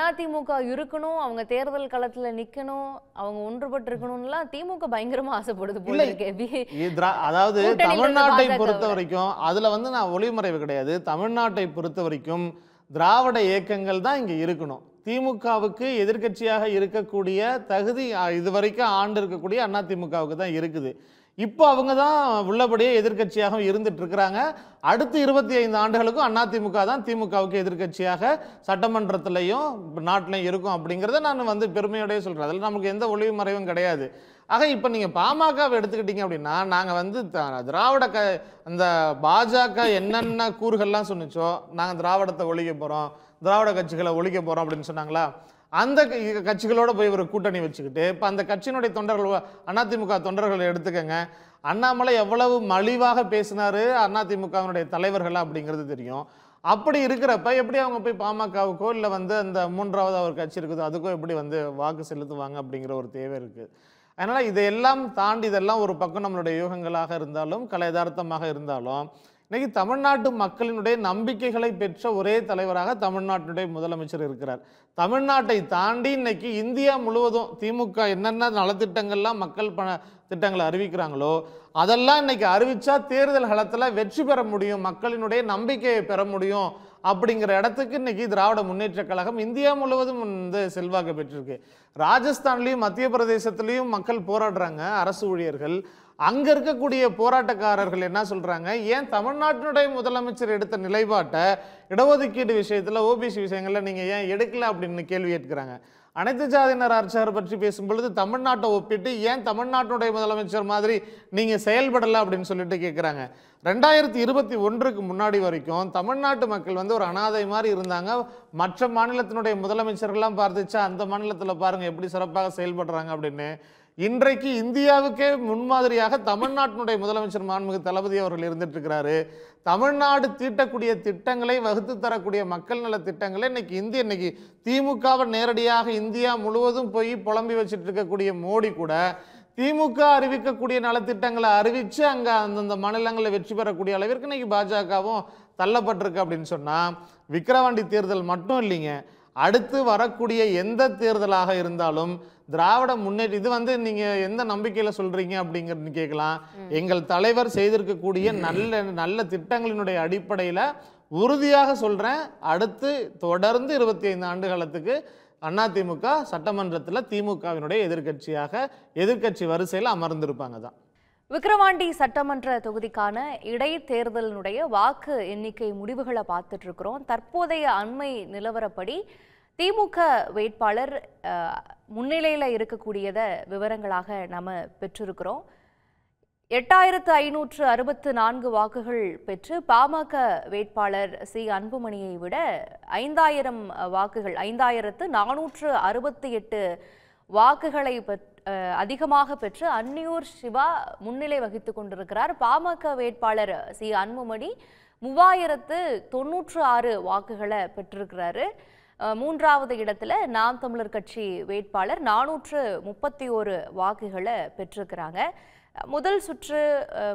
அதிமுக இருக்கணும் அவங்க தேர்தல் களத்துல நிக்கணும் அவங்க ஒன்றுபட்டு இருக்கணும்லாம் திமுக பயங்கரமா ஆசைப்படுது போல அதாவது தமிழ்நாட்டை பொறுத்த வரைக்கும் அதுல வந்து நான் ஒளிமறைவு கிடையாது தமிழ்நாட்டை பொறுத்த வரைக்கும் திராவிட இயக்கங்கள் தான் இங்கே இருக்கணும் திமுகவுக்கு எதிர்கட்சியாக இருக்கக்கூடிய தகுதி இது வரைக்கும் ஆண்டு இருக்கக்கூடிய அண்ணா திமுகவுக்கு தான் இருக்குது இப்போ அவங்க தான் உள்ளபடியே எதிர்கட்சியாக இருந்துட்டு இருக்கிறாங்க அடுத்து இருபத்தி ஐந்து ஆண்டுகளுக்கும் அதிமுக தான் திமுகவுக்கு எதிர்கட்சியாக சட்டமன்றத்திலையும் நாட்டிலையும் இருக்கும் அப்படிங்கிறத நான் வந்து பெருமையோடய சொல்கிறேன் அதில் நமக்கு எந்த ஒளிவு மறைவும் கிடையாது ஆக இப்போ நீங்கள் பாமகவை எடுத்துக்கிட்டீங்க அப்படின்னா நாங்கள் வந்து திராவிட க அந்த பாஜக என்னென்ன கூறுகள்லாம் சொன்னிச்சோ நாங்கள் திராவிடத்தை ஒழிக்க போகிறோம் திராவிட கட்சிகளை ஒழிக்க போகிறோம் அப்படின்னு சொன்னாங்களா அந்த கட்சிகளோடு போய் ஒரு கூட்டணி வச்சுக்கிட்டு இப்போ அந்த கட்சியினுடைய தொண்டர்கள் அதிமுக தொண்டர்களை எடுத்துக்கங்க அண்ணாமலை எவ்வளவு மலிவாக பேசினார் அதிமுகவினுடைய தலைவர்கள் அப்படிங்கிறது தெரியும் அப்படி இருக்கிறப்ப எப்படி அவங்க போய் பாமகவுக்கோ இல்லை வந்து அந்த மூன்றாவது அவர் கட்சி இருக்குதோ அதுக்கோ எப்படி வந்து வாக்கு செலுத்துவாங்க அப்படிங்கிற ஒரு தேவை இருக்குது அதனால் இதையெல்லாம் தாண்டி இதெல்லாம் ஒரு பக்கம் நம்மளுடைய யூகங்களாக இருந்தாலும் கலையதார்த்தமாக இருந்தாலும் இன்னைக்கு தமிழ்நாட்டு மக்களினுடைய நம்பிக்கைகளை பெற்ற ஒரே தலைவராக தமிழ்நாட்டுடைய முதலமைச்சர் இருக்கிறார் தமிழ்நாட்டை தாண்டி இன்னைக்கு இந்தியா முழுவதும் திமுக என்னென்ன நலத்திட்டங்கள்லாம் மக்கள் பண திட்டங்களை அறிவிக்கிறாங்களோ அதெல்லாம் இன்னைக்கு அறிவிச்சா தேர்தல் களத்தில் வெற்றி பெற முடியும் மக்களினுடைய நம்பிக்கையை பெற முடியும் அப்படிங்கிற இடத்துக்கு இன்னைக்கு திராவிட முன்னேற்ற கழகம் இந்தியா முழுவதும் வந்து செல்வாக்கு பெற்றிருக்கு ராஜஸ்தான்லேயும் மத்திய பிரதேசத்துலேயும் மக்கள் போராடுறாங்க அரசு ஊழியர்கள் அங்கே இருக்கக்கூடிய போராட்டக்காரர்கள் என்ன சொல்கிறாங்க ஏன் தமிழ்நாட்டினுடைய முதலமைச்சர் எடுத்த நிலைப்பாட்டை இடஒதுக்கீடு விஷயத்தில் ஓபிசி விஷயங்களில் நீங்கள் ஏன் எடுக்கல அப்படின்னு கேள்வி கேட்குறாங்க அனைத்து ஜாதியினர் அரசார் பற்றி பேசும் பொழுது தமிழ்நாட்டை ஒப்பிட்டு ஏன் தமிழ்நாட்டினுடைய முதலமைச்சர் மாதிரி நீங்கள் செயல்படலை அப்படின்னு சொல்லிட்டு கேட்குறாங்க ரெண்டாயிரத்தி இருபத்தி ஒன்றுக்கு முன்னாடி வரைக்கும் தமிழ்நாட்டு மக்கள் வந்து ஒரு அனாதை மாதிரி இருந்தாங்க மற்ற மாநிலத்தினுடைய முதலமைச்சர்கள்லாம் பார்த்துச்சா அந்த மாநிலத்தில் பாருங்கள் எப்படி சிறப்பாக செயல்படுறாங்க அப்படின்னு இன்றைக்கு இந்தியாவுக்கே முன்மாதிரியாக தமிழ்நாட்டினுடைய முதலமைச்சர் மாண்புமிகு தளபதி அவர்கள் இருந்துட்டு இருக்கிறாரு தமிழ்நாடு தீட்டக்கூடிய திட்டங்களை வகுத்து தரக்கூடிய மக்கள் நல திட்டங்களை இன்னைக்கு இந்திய இன்னைக்கு திமுகவை நேரடியாக இந்தியா முழுவதும் போய் புலம்பி வச்சுட்டு இருக்கக்கூடிய மோடி கூட திமுக அறிவிக்கக்கூடிய நலத்திட்டங்களை அறிவித்து அங்கே அந்தந்த மாநிலங்களில் வெற்றி பெறக்கூடிய அளவிற்கு இன்னைக்கு பாஜகவும் தள்ளப்பட்டிருக்கு அப்படின்னு சொன்னால் விக்கிரவாண்டி தேர்தல் மட்டும் இல்லைங்க அடுத்து வரக்கூடிய எந்த தேர்தலாக இருந்தாலும் திராவிட முன்னேற்ற இது வந்து நீங்க எந்த நம்பிக்கையில சொல்றீங்க அப்படிங்கறது கேட்கலாம் எங்கள் தலைவர் செய்திருக்கக்கூடிய நல்ல நல்ல திட்டங்களினுடைய அடிப்படையில உறுதியாக சொல்றேன் அடுத்து தொடர்ந்து இருபத்தி ஐந்து ஆண்டு காலத்துக்கு அதிமுக சட்டமன்றத்தில் திமுகவினுடைய எதிர்கட்சியாக எதிர்கட்சி வரிசையில் அமர்ந்திருப்பாங்க தான் விக்கிரவாண்டி சட்டமன்ற தொகுதிக்கான இடைத்தேர்தலினுடைய வாக்கு எண்ணிக்கை முடிவுகளை பார்த்துட்டு இருக்கிறோம் தற்போதைய அண்மை நிலவரப்படி திமுக வேட்பாளர் முன்னிலையில் இருக்கக்கூடியத விவரங்களாக நம்ம பெற்றிருக்கிறோம் எட்டாயிரத்து ஐநூற்று அறுபத்து நான்கு வாக்குகள் பெற்று பாமக வேட்பாளர் சி அன்புமணியை விட ஐந்தாயிரம் வாக்குகள் ஐந்தாயிரத்து நானூற்று அறுபத்தி எட்டு வாக்குகளை அதிகமாக பெற்று அன்னியூர் சிவா முன்னிலை வகித்து கொண்டிருக்கிறார் பாமக வேட்பாளர் சி அன்புமணி மூவாயிரத்து தொன்னூற்று ஆறு வாக்குகளை பெற்றிருக்கிறாரு மூன்றாவது இடத்துல நாம் தமிழர் கட்சி வேட்பாளர் நானூற்று முப்பத்தி ஒரு வாக்குகளை பெற்றிருக்கிறாங்க முதல் சுற்று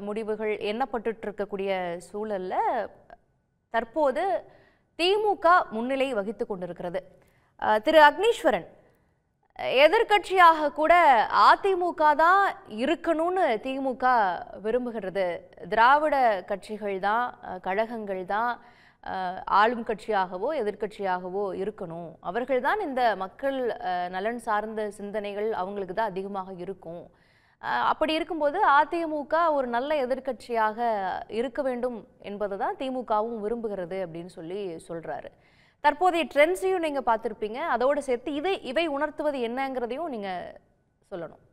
முடிவுகள் எண்ணப்பட்டு இருக்கக்கூடிய சூழல்ல தற்போது திமுக முன்னிலை வகித்து கொண்டிருக்கிறது திரு அக்னீஸ்வரன் எதிர்கட்சியாக கூட அதிமுக தான் இருக்கணும்னு திமுக விரும்புகிறது திராவிட கட்சிகள் தான் கழகங்கள் தான் ஆளும் கட்சியாகவோ எதிர்கட்சியாகவோ இருக்கணும் அவர்கள் தான் இந்த மக்கள் நலன் சார்ந்த சிந்தனைகள் அவங்களுக்கு தான் அதிகமாக இருக்கும் அப்படி இருக்கும்போது அதிமுக ஒரு நல்ல எதிர்கட்சியாக இருக்க வேண்டும் என்பதை தான் திமுகவும் விரும்புகிறது அப்படின்னு சொல்லி சொல்கிறாரு தற்போதைய ட்ரெண்ட்ஸையும் நீங்கள் பார்த்துருப்பீங்க அதோடு சேர்த்து இதை இவை உணர்த்துவது என்னங்கிறதையும் நீங்கள் சொல்லணும்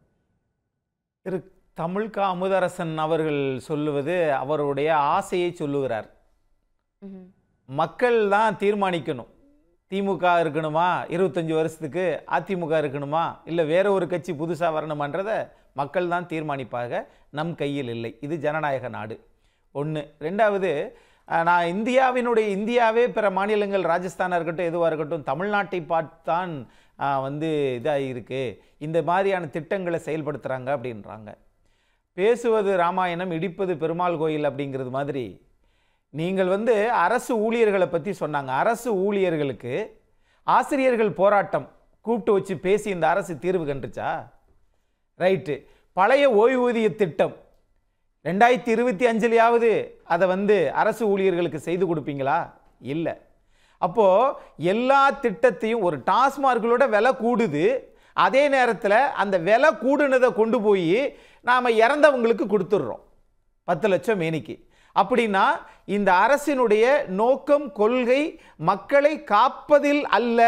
திரு தமிழ்கா அமுதரசன் அவர்கள் சொல்லுவது அவருடைய ஆசையை சொல்லுகிறார் மக்கள் தான் தீர்மானிக்கணும் திமுக இருக்கணுமா இருபத்தஞ்சி வருஷத்துக்கு அதிமுக இருக்கணுமா இல்லை வேற ஒரு கட்சி புதுசாக வரணுமான்றதை மக்கள் தான் தீர்மானிப்பாக நம் கையில் இல்லை இது ஜனநாயக நாடு ஒன்று ரெண்டாவது நான் இந்தியாவினுடைய இந்தியாவே பிற மாநிலங்கள் ராஜஸ்தானாக இருக்கட்டும் எதுவாக இருக்கட்டும் தமிழ்நாட்டை பார்த்தான் வந்து இதாக இருக்குது இந்த மாதிரியான திட்டங்களை செயல்படுத்துகிறாங்க அப்படின்றாங்க பேசுவது ராமாயணம் இடிப்பது பெருமாள் கோயில் அப்படிங்கிறது மாதிரி நீங்கள் வந்து அரசு ஊழியர்களை பற்றி சொன்னாங்க அரசு ஊழியர்களுக்கு ஆசிரியர்கள் போராட்டம் கூப்பிட்டு வச்சு பேசி இந்த அரசு தீர்வு கண்டுச்சா ரைட்டு பழைய ஓய்வூதிய திட்டம் ரெண்டாயிரத்தி இருபத்தி அஞ்சுலையாவது அதை வந்து அரசு ஊழியர்களுக்கு செய்து கொடுப்பீங்களா இல்லை அப்போது எல்லா திட்டத்தையும் ஒரு டாஸ்மார்க்களோட விலை கூடுது அதே நேரத்தில் அந்த விலை கூடுனதை கொண்டு போய் நாம் இறந்தவங்களுக்கு கொடுத்துட்றோம் பத்து லட்சம் மேனிக்கு அப்படின்னா இந்த அரசினுடைய நோக்கம் கொள்கை மக்களை காப்பதில் அல்ல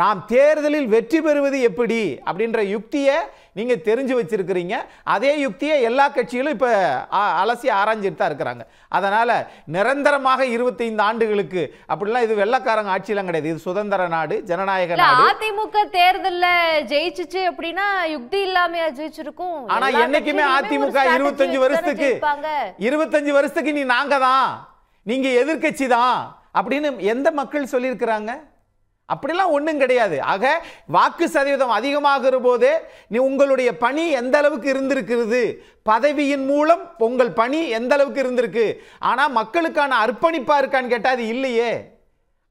நாம் தேர்தலில் வெற்றி பெறுவது எப்படி அப்படின்ற யுக்தியை நீங்கள் தெரிஞ்சு வச்சுருக்கிறீங்க அதே யுக்தியை எல்லா கட்சிகளும் இப்போ அலசி ஆராய்ஞ்சிட்டு தான் இருக்கிறாங்க அதனால் நிரந்தரமாக இருபத்தைந்து ஆண்டுகளுக்கு அப்படிலாம் இது வெள்ளக்காரங்க ஆட்சியெல்லாம் கிடையாது இது சுதந்திர நாடு ஜனநாயக நாடு அதிமுக தேர்தலில் ஜெயிச்சிச்சு அப்படின்னா யுக்தி இல்லாமையா ஜெயிச்சிருக்கும் ஆனால் என்னைக்குமே அதிமுக இருபத்தஞ்சு வருஷத்துக்கு இருபத்தஞ்சு வருஷத்துக்கு நீ நாங்கள் தான் நீங்கள் எதிர்கட்சி தான் அப்படின்னு எந்த மக்கள் சொல்லியிருக்கிறாங்க அப்படிலாம் ஒன்றும் கிடையாது ஆக வாக்கு சதவீதம் அதிகமாகிற போது நீ உங்களுடைய பணி எந்த அளவுக்கு இருந்திருக்கிறது பதவியின் மூலம் உங்கள் பணி எந்த அளவுக்கு இருந்திருக்கு ஆனால் மக்களுக்கான அர்ப்பணிப்பாக இருக்கான்னு கேட்டால் அது இல்லையே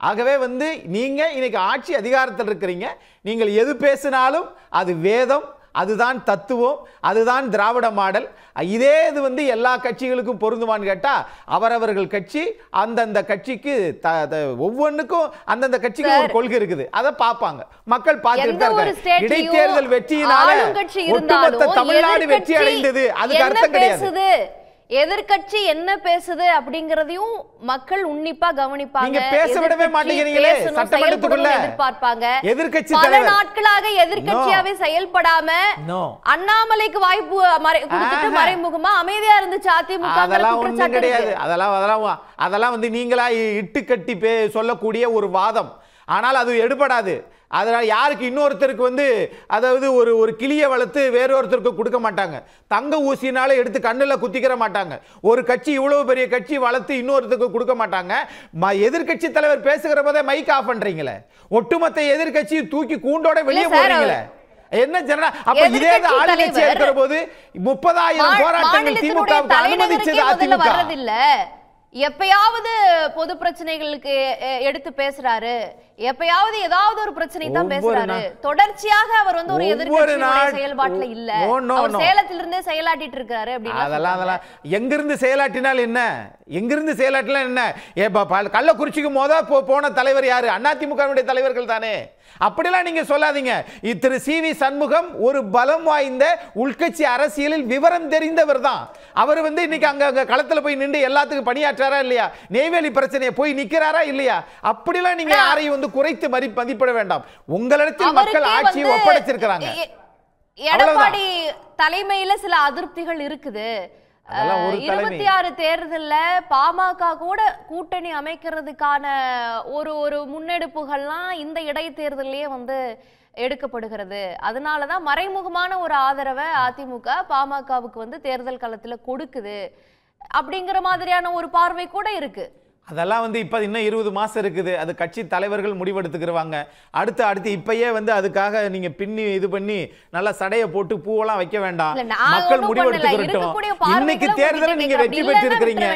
ஆகவே வந்து நீங்கள் இன்றைக்கி ஆட்சி அதிகாரத்தில் இருக்கிறீங்க நீங்கள் எது பேசினாலும் அது வேதம் அதுதான் தத்துவம் அதுதான் திராவிட மாடல் இதே இது வந்து எல்லா கட்சிகளுக்கும் பொருந்துமான்னு கேட்டால் அவரவர்கள் கட்சி அந்தந்த கட்சிக்கு ஒவ்வொன்றுக்கும் அந்தந்த கட்சிக்கு ஒரு கொள்கை இருக்குது அதை பார்ப்பாங்க மக்கள் பார்த்துட்டு இடைத்தேர்தல் வெற்றியினால ஒட்டுமொத்த தமிழ்நாடு வெற்றி அடைந்தது அதுக்கு அர்த்தம் கிடையாது எதிர்கட்சி என்ன பேசுது அப்படிங்கறதையும் மக்கள் உன்னிப்பா கவனிப்பாங்க பேச விடவே மாட்டேங்கிறீங்களே எதிர்பார்ப்பாங்க எதிர்கட்சி பல நாட்களாக எதிர்கட்சியாவே செயல்படாம அண்ணாமலைக்கு வாய்ப்பு கொடுத்துட்டு மறைமுகமா அமைதியா இருந்துச்சு அதிமுக அதெல்லாம் கிடையாது அதெல்லாம் அதெல்லாம் அதெல்லாம் வந்து நீங்களா இட்டு கட்டி சொல்லக்கூடிய ஒரு வாதம் ஆனால் அது எடுபடாது அதனால் யாருக்கு இன்னொருத்தருக்கு வந்து அதாவது ஒரு ஒரு கிளியை வளர்த்து வேறொருத்தருக்கு கொடுக்க மாட்டாங்க தங்க ஊசினால எடுத்து கண்ணில் குத்திக்கிற மாட்டாங்க ஒரு கட்சி இவ்வளோ பெரிய கட்சி வளர்த்து இன்னொருத்தருக்கு கொடுக்க மாட்டாங்க ம எதிர்கட்சி தலைவர் பேசுகிற போதே மைக் ஆஃப் பண்ணுறீங்களே ஒட்டுமொத்த எதிர்கட்சி தூக்கி கூண்டோட வெளியே போறீங்களே என்ன ஜெனரா அப்ப இதே ஆளுங்கட்சி இருக்கிற போது முப்பதாயிரம் போராட்டங்கள் திமுக அனுமதிச்சது அதிமுக எப்பயாவது பொது பிரச்சனைகளுக்கு எடுத்து பேசுறாரு எப்பயாவது ஏதாவது ஒரு பிரச்சனை தான் பேசுறாரு தொடர்ச்சியாக அவர் வந்து ஒரு எதிர்ப்பு செயல்பாட்டுல இல்ல சேலத்துல இருந்தே செயலாட்டிட்டு இருக்காரு அப்படின்னு அதெல்லாம் அதெல்லாம் எங்க இருந்து செயலாட்டினால் என்ன எங்க இருந்து செயலாட்டினா என்ன கள்ளக்குறிச்சிக்கு மோத போன தலைவர் யாரு அதிமுகவுடைய தலைவர்கள் தானே அப்படிலாம் நீங்க சொல்லாதீங்க திரு சி வி சண்முகம் ஒரு பலம் வாய்ந்த உள்கட்சி அரசியலில் விவரம் தெரிந்தவர் தான் அவர் வந்து இன்னைக்கு அங்க அங்க களத்துல போய் நின்று எல்லாத்துக்கும் பணியாற்றாரா இல்லையா நெய்வேலி பிரச்சனையை போய் நிக்கிறாரா இல்லையா அப்படிலாம் நீங்க யாரையும் வந்து குறைத்து மதி மதிப்பிட வேண்டாம் உங்களிடத்தில் மக்கள் ஆட்சியை ஒப்படைச்சிருக்கிறாங்க எடப்பாடி தலைமையில சில அதிருப்திகள் இருக்குது இருபத்தி ஆறு தேர்தல்ல பாமக கூட கூட்டணி அமைக்கிறதுக்கான ஒரு ஒரு முன்னெடுப்புகள்லாம் இந்த இடைத்தேர்தலே வந்து எடுக்கப்படுகிறது அதனாலதான் மறைமுகமான ஒரு ஆதரவை அதிமுக பாமகவுக்கு வந்து தேர்தல் களத்துல கொடுக்குது அப்படிங்கிற மாதிரியான ஒரு பார்வை கூட இருக்கு அதெல்லாம் வந்து இப்போ இன்னும் இருபது மாதம் இருக்குது அது கட்சி தலைவர்கள் முடிவெடுத்துக்கிறவாங்க அடுத்து அடுத்து இப்பயே வந்து அதுக்காக நீங்கள் பின்னி இது பண்ணி நல்லா சடையை போட்டு பூவெல்லாம் வைக்க வேண்டாம் மக்கள் முடிவெடுத்துக்கிட்டோம் இன்னைக்கு தேர்தலில் நீங்கள் வெற்றி பெற்றிருக்கிறீங்க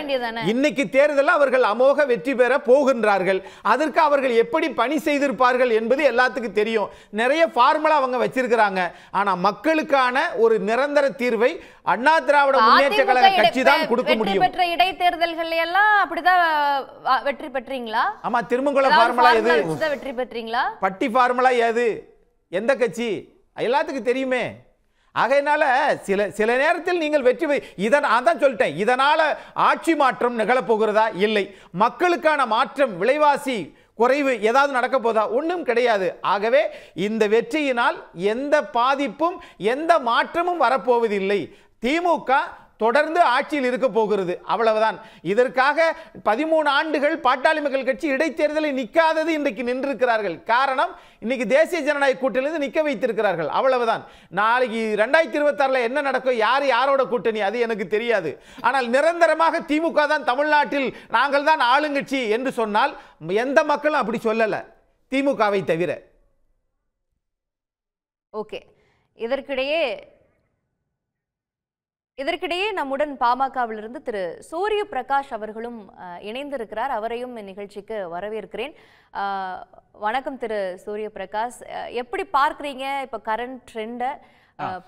இன்னைக்கு தேர்தலில் அவர்கள் அமோக வெற்றி பெற போகின்றார்கள் அதற்கு அவர்கள் எப்படி பணி செய்திருப்பார்கள் என்பது எல்லாத்துக்கும் தெரியும் நிறைய ஃபார்முலா அவங்க வச்சிருக்கிறாங்க ஆனால் மக்களுக்கான ஒரு நிரந்தர தீர்வை அண்ணா திராவிட முன்னேற்ற கழக கட்சி தான் கொடுக்க முடியும் பெற்ற இடைத்தேர்தல்கள் எல்லாம் அப்படிதான் வெற்றி பெற்றீங்களா ஆமா திருமங்கல ஃபார்முலா எது வெற்றி பெற்றீங்களா பட்டி ஃபார்முலா எது எந்த கட்சி எல்லாத்துக்கும் தெரியுமே ஆகையினால சில சில நேரத்தில் நீங்கள் வெற்றி இதன் அதான் சொல்லிட்டேன் இதனால் ஆட்சி மாற்றம் நிகழப்போகிறதா இல்லை மக்களுக்கான மாற்றம் விலைவாசி குறைவு ஏதாவது நடக்க போதா ஒன்றும் கிடையாது ஆகவே இந்த வெற்றியினால் எந்த பாதிப்பும் எந்த மாற்றமும் வரப்போவதில்லை திமுக தொடர்ந்து ஆட்சியில் இருக்க போகிறது அவ்வளவுதான் இதற்காக பதிமூணு ஆண்டுகள் பாட்டாளி மக்கள் கட்சி இடைத்தேர்தலில் நிற்காதது இன்றைக்கு நின்றிருக்கிறார்கள் காரணம் இன்னைக்கு தேசிய ஜனநாயக கூட்டணியிலிருந்து நிற்க வைத்திருக்கிறார்கள் அவ்வளவுதான் நாளைக்கு ரெண்டாயிரத்தி இருபத்தாறில் என்ன நடக்கும் யார் யாரோட கூட்டணி அது எனக்கு தெரியாது ஆனால் நிரந்தரமாக திமுக தான் தமிழ்நாட்டில் நாங்கள் தான் ஆளுங்கட்சி என்று சொன்னால் எந்த மக்களும் அப்படி சொல்லலை திமுகவை தவிர ஓகே இதற்கிடையே இதற்கிடையே நம்முடன் பாமகவிலிருந்து திரு சூரிய பிரகாஷ் அவர்களும் இணைந்திருக்கிறார் அவரையும் இந்நிகழ்ச்சிக்கு வரவேற்கிறேன் வணக்கம் திரு சூரிய பிரகாஷ் எப்படி பார்க்குறீங்க இப்போ கரண்ட் ட்ரெண்டை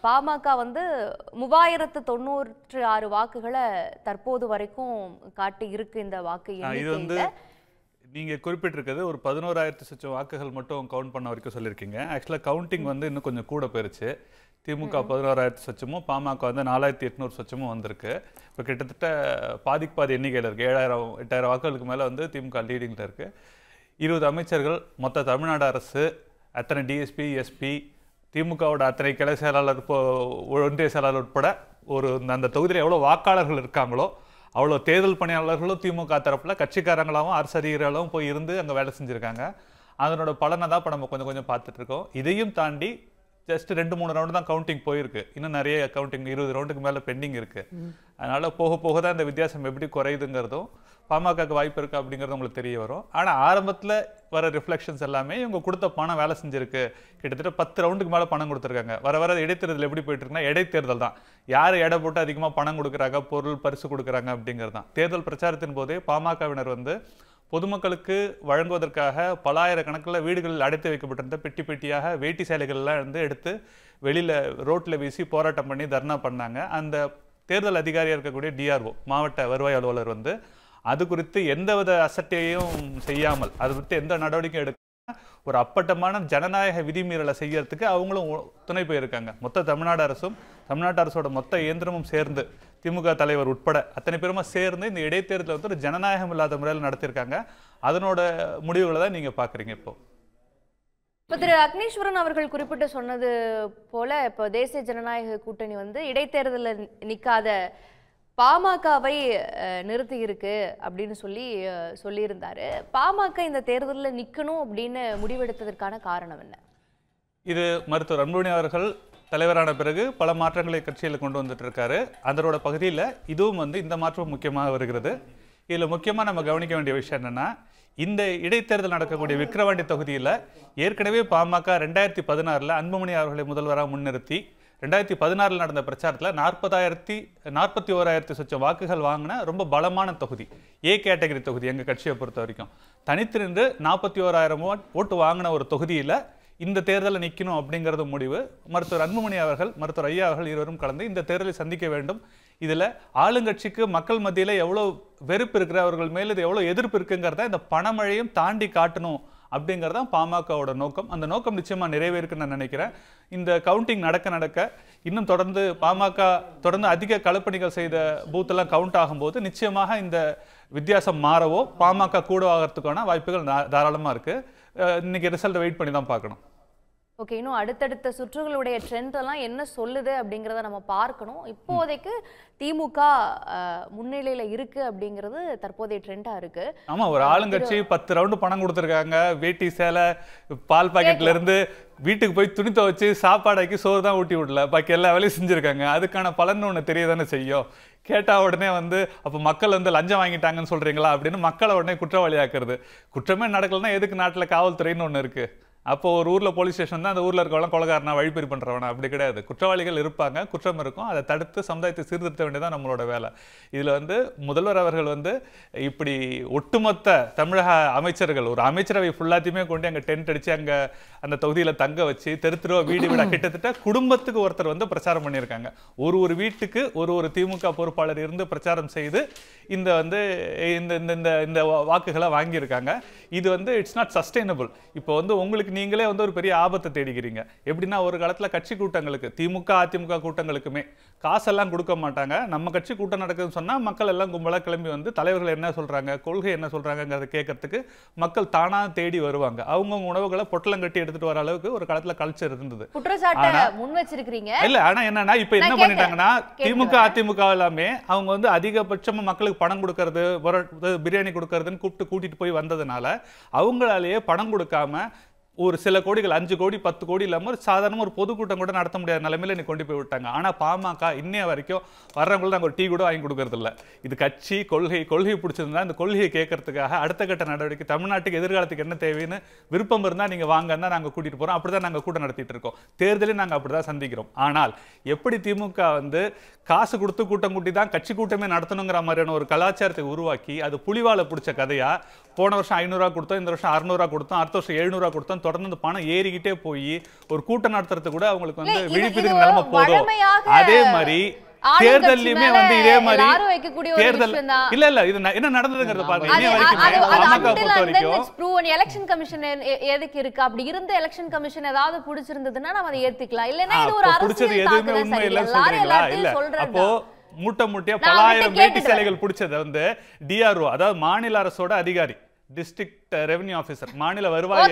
பாமக வந்து மூவாயிரத்து தொண்ணூற்று ஆறு வாக்குகளை தற்போது வரைக்கும் காட்டி இருக்கு இந்த வாக்கு இது வந்து நீங்கள் குறிப்பிட்டிருக்கிறது ஒரு பதினோராயிரத்து சச்சம் வாக்குகள் மட்டும் கவுண்ட் பண்ண வரைக்கும் சொல்லியிருக்கீங்க ஆக்சுவலாக கவுண்டிங் வந்து இன்னும் கொஞ்சம் கூட போயிருச்சு திமுக பதினோராயிரத்து சொச்சமும் பாமக வந்து நாலாயிரத்தி எட்நூறு சொச்சமும் வந்திருக்கு இப்போ கிட்டத்தட்ட பாதிக்கு பாதி எண்ணிக்கையில் இருக்குது ஏழாயிரம் எட்டாயிரம் வாக்குகளுக்கு மேலே வந்து திமுக லீடிங்கில் இருக்குது இருபது அமைச்சர்கள் மொத்த தமிழ்நாடு அரசு அத்தனை டிஎஸ்பி எஸ்பி திமுகவோட அத்தனை கிளை செயலாளர் ஒன்றிய செயலாளர் உட்பட ஒரு அந்த தொகுதியில் எவ்வளோ வாக்காளர்கள் இருக்காங்களோ அவ்வளோ தேர்தல் பணியாளர்களும் திமுக தரப்பில் கட்சிக்காரங்களாகவும் அரசு அதிகாரிகளாகவும் போய் இருந்து அங்கே வேலை செஞ்சுருக்காங்க அதனோட பலனை தான் இப்போ நம்ம கொஞ்சம் கொஞ்சம் பார்த்துட்ருக்கோம் இதையும் தாண்டி ஜஸ்ட் ரெண்டு மூணு ரவுண்டு தான் கவுண்டிங் போயிருக்கு இன்னும் நிறைய கவுண்டிங் இருபது ரவுண்டுக்கு மேலே பெண்டிங் இருக்குது அதனால் போக போக தான் இந்த வித்தியாசம் எப்படி குறையுதுங்கிறதும் பாமகக்கு வாய்ப்பு இருக்கு அப்படிங்கிறது உங்களுக்கு தெரிய வரும் ஆனால் ஆரம்பத்தில் வர ரிஃப்ளெக்ஷன்ஸ் எல்லாமே இவங்க கொடுத்த பணம் வேலை செஞ்சிருக்கு கிட்டத்தட்ட பத்து ரவுண்டுக்கு மேலே பணம் கொடுத்துருக்காங்க வர வர இடைத்தேர்தல் எப்படி போயிட்டு இருக்குன்னா இடைத்தேர்தல் தான் யார் எடை போட்டு அதிகமாக பணம் கொடுக்குறாங்க பொருள் பரிசு கொடுக்குறாங்க அப்படிங்கிறது தான் தேர்தல் பிரச்சாரத்தின் போதே பாமகவினர் வந்து பொதுமக்களுக்கு வழங்குவதற்காக பலாயிரக்கணக்கில் வீடுகளில் அடைத்து வைக்கப்பட்டிருந்த பெட்டி பெட்டியாக வேட்டி சேலைகள்லாம் வந்து எடுத்து வெளியில் ரோட்டில் வீசி போராட்டம் பண்ணி தர்ணா பண்ணாங்க அந்த தேர்தல் அதிகாரியாக இருக்கக்கூடிய டிஆர்ஓ மாவட்ட வருவாய் அலுவலர் வந்து அது குறித்து எந்தவித அசட்டையும் செய்யாமல் அது குறித்து எந்த நடவடிக்கையும் எடுக்க ஒரு அப்பட்டமான ஜனநாயக விதிமீறலை செய்யறதுக்கு அவங்களும் துணை போயிருக்காங்க மொத்த தமிழ்நாடு அரசும் தமிழ்நாட்டு அரசோட மொத்த இயந்திரமும் சேர்ந்து திமுக தலைவர் உட்பட அத்தனை பேருமா சேர்ந்து இந்த இடைத்தேர்தலை வந்து ஒரு ஜனநாயகம் இல்லாத முறையில் நடத்தியிருக்காங்க அதனோட முடிவுகளை தான் நீங்கள் பார்க்குறீங்க இப்போ இப்போ திரு அக்னீஸ்வரன் அவர்கள் குறிப்பிட்டு சொன்னது போல இப்போ தேசிய ஜனநாயக கூட்டணி வந்து இடைத்தேர்தலில் நிற்காத பாமகவை நிறுத்தி இருக்கு அப்படின்னு சொல்லி சொல்லியிருந்தார் பாமக இந்த தேர்தலில் நிற்கணும் அப்படின்னு முடிவெடுத்ததற்கான காரணம் என்ன இது மருத்துவர் அன்புமணி அவர்கள் தலைவரான பிறகு பல மாற்றங்களை கட்சியில் கொண்டு வந்துட்டு இருக்காரு அதனோட பகுதியில் இதுவும் வந்து இந்த மாற்றம் முக்கியமாக வருகிறது இதில் முக்கியமாக நம்ம கவனிக்க வேண்டிய விஷயம் என்னென்னா இந்த இடைத்தேர்தல் நடக்கக்கூடிய விக்கிரவாண்டி தொகுதியில் ஏற்கனவே பாமக ரெண்டாயிரத்தி பதினாறில் அன்புமணி அவர்களை முதல்வராக முன்னிறுத்தி ரெண்டாயிரத்தி பதினாறில் நடந்த பிரச்சாரத்தில் நாற்பதாயிரத்தி நாற்பத்தி ஓராயிரத்தி சொச்சம் வாக்குகள் வாங்கின ரொம்ப பலமான தொகுதி ஏ கேட்டகரி தொகுதி எங்கள் கட்சியை பொறுத்த வரைக்கும் தனித்திருந்து நாற்பத்தி ஓராயிரம் ஓட்டு வாங்கின ஒரு தொகுதியில் இந்த தேர்தலில் நிற்கணும் அப்படிங்கிறது முடிவு மருத்துவர் அன்புமணி அவர்கள் மருத்துவர் ஐயா அவர்கள் இருவரும் கலந்து இந்த தேர்தலை சந்திக்க வேண்டும் இதில் ஆளுங்கட்சிக்கு மக்கள் மத்தியில் எவ்வளோ வெறுப்பு இருக்கிற அவர்கள் மேல் இது எவ்வளோ எதிர்ப்பு இருக்குங்கிறத இந்த பணமழையும் தாண்டி காட்டணும் அப்படிங்கிறது தான் பாமகவோட நோக்கம் அந்த நோக்கம் நிச்சயமாக நிறைவேறுக்குன்னு நான் நினைக்கிறேன் இந்த கவுண்டிங் நடக்க நடக்க இன்னும் தொடர்ந்து பாமக தொடர்ந்து அதிக கலப்பணிகள் செய்த பூத்தெல்லாம் கவுண்ட் ஆகும்போது நிச்சயமாக இந்த வித்தியாசம் மாறவோ பாமக கூட ஆகிறதுக்கான வாய்ப்புகள் தாராளமாக இருக்குது இன்றைக்கி ரிசல்ட்டை வெயிட் பண்ணி தான் பார்க்கணும் ஓகே இன்னும் அடுத்தடுத்த சுற்றுகளுடைய ட்ரெண்ட் எல்லாம் என்ன சொல்லுது அப்படிங்கிறத நம்ம பார்க்கணும் இப்போதைக்கு திமுக முன்னிலையில இருக்கு அப்படிங்கிறது தற்போதைய ட்ரெண்டா இருக்கு ஆமா ஒரு ஆளுங்கட்சி பத்து ரவுண்டு பணம் கொடுத்துருக்காங்க வேட்டி சேலை பால் பாக்கெட்ல இருந்து வீட்டுக்கு போய் துணி துவைச்சு சாப்பாடாக்கி சோறு தான் ஊட்டி விடல பாக்கி எல்லா வேலையும் செஞ்சிருக்காங்க அதுக்கான பலன் ஒன்று தெரிய தானே செய்யும் கேட்டால் உடனே வந்து அப்போ மக்கள் வந்து லஞ்சம் வாங்கிட்டாங்கன்னு சொல்கிறீங்களா அப்படின்னு மக்களை உடனே குற்றவாளியாக்குறது குற்றமே நடக்கலைன்னா எதுக்கு நாட்டில் காவல்துறைன்னு ஒன்று இருக்குது அப்போ ஒரு ஊரில் போலீஸ் ஸ்டேஷன் தான் அந்த ஊரில் இருக்கவெல்லாம் கொலகாரனா வழிப்பறி பண்ணுறவனா அப்படி கிடையாது குற்றவாளிகள் இருப்பாங்க குற்றம் இருக்கும் அதை தடுத்து சமுதாயத்தை சீர்திருத்த வேண்டியதான் நம்மளோட வேலை இதில் வந்து முதல்வர் அவர்கள் வந்து இப்படி ஒட்டுமொத்த தமிழக அமைச்சர்கள் ஒரு அமைச்சரவை ஃபுல்லாத்தையுமே கொண்டு அங்கே டென்ட் அடித்து அங்கே அந்த தொகுதியில் தங்க வச்சு தெரு வீடு வீடாக கிட்டத்தட்ட குடும்பத்துக்கு ஒருத்தர் வந்து பிரச்சாரம் பண்ணியிருக்காங்க ஒரு ஒரு வீட்டுக்கு ஒரு ஒரு திமுக பொறுப்பாளர் இருந்து பிரச்சாரம் செய்து இந்த வந்து இந்த இந்த இந்த வாக்குகளை வாங்கியிருக்காங்க இது வந்து இட்ஸ் நாட் சஸ்டைனபிள் இப்போ வந்து உங்களுக்கு நீங்களே வந்து ஒரு பெரிய ஆபத்தை தேடிக்கிறீங்க எப்படின்னா ஒரு காலத்தில் கட்சி கூட்டங்களுக்கு திமுக அதிமுக கூட்டங்களுக்குமே காசெல்லாம் கொடுக்க மாட்டாங்க நம்ம கட்சி கூட்டம் நடக்குதுன்னு சொன்னால் மக்கள் எல்லாம் கும்பலாக கிளம்பி வந்து தலைவர்கள் என்ன சொல்கிறாங்க கொள்கை என்ன சொல்கிறாங்கிறத கேட்கறதுக்கு மக்கள் தானாக தேடி வருவாங்க அவங்கவுங்க உணவுகளை பொட்டலம் கட்டி எடுத்துகிட்டு வர அளவுக்கு ஒரு காலத்தில் கல்ச்சர் இருந்தது இல்லை ஆனால் என்னன்னா இப்போ என்ன பண்ணிட்டாங்கன்னா திமுக அதிமுக எல்லாமே அவங்க வந்து அதிகபட்சமாக மக்களுக்கு பணம் கொடுக்கறது பிரியாணி கொடுக்கறதுன்னு கூப்பிட்டு கூட்டிகிட்டு போய் வந்ததுனால அவங்களாலேயே பணம் கொடுக்காம ஒரு சில கோடிகள் அஞ்சு கோடி பத்து கோடி இல்லாமல் ஒரு சாதாரண ஒரு பொதுக்கூட்டம் கூட நடத்த முடியாத நிலைமையில் இன்னைக்கு கொண்டு போய் விட்டாங்க ஆனால் பாமக இன்னைய வரைக்கும் வர்றவங்களும் நாங்கள் ஒரு டீ கூட வாங்கி கொடுக்கறது இல்லை இது கட்சி கொள்கை கொள்கை பிடிச்சிருந்தா இந்த கொள்கையை கேட்கறதுக்காக அடுத்த கட்ட நடவடிக்கை தமிழ்நாட்டுக்கு எதிர்காலத்துக்கு என்ன தேவைன்னு விருப்பம் இருந்தால் நீங்கள் வாங்க தான் நாங்கள் கூட்டிகிட்டு போகிறோம் அப்படி தான் நாங்கள் கூட்டம் நடத்திட்டு இருக்கோம் தேர்தலையும் நாங்கள் அப்படி தான் சந்திக்கிறோம் ஆனால் எப்படி திமுக வந்து காசு கொடுத்து கூட்டம் கூட்டி தான் கட்சி கூட்டமே நடத்தணுங்கிற மாதிரியான ஒரு கலாச்சாரத்தை உருவாக்கி அது புலிவாலை பிடிச்ச கதையாக போன வருஷம் ஐநூறுரூவா கொடுத்தோம் இந்த வருஷம் அறுநூறுவா கொடுத்தோம் அடுத்த வருஷம் எழுநூறுவா கொடுத்தோம் தொடர்ந்து பணம் ஏறிக்கிட்டே போய் ஒரு கூட்டம் நடத்துறது கூட அவங்களுக்கு வந்து விழிப்புணர்வு நிலைமை போதும் அதே மாதிரி தேர்தல்லையுமே வந்து இதே மாதிரி தேர்தல் இல்ல இல்ல இது என்ன நடந்ததுங்கறத பாருங்க இன்னை வரைக்கும் எலெக்ஷன் கமிஷன் எதுக்கு இருக்கு அப்படி இருந்த எலெக்ஷன் கமிஷன் ஏதாவது பிடிச்சிருந்ததுன்னா நாம அதை ஏத்துக்கலாம் இல்லனா இது ஒரு அரசியல் எதுவுமே உண்மை இல்ல சொல்றீங்களா இல்ல அப்போ மூட்டை மூட்டையா பலாயிரம் வேட்டி சேலைகள் புடிச்சது வந்து டிஆர்ஓ அதாவது மாநில அரசோட அதிகாரி டிஸ்ட்ரிக்ட் ரெவென்யூ ஆபீசர் மாநில வருவாய்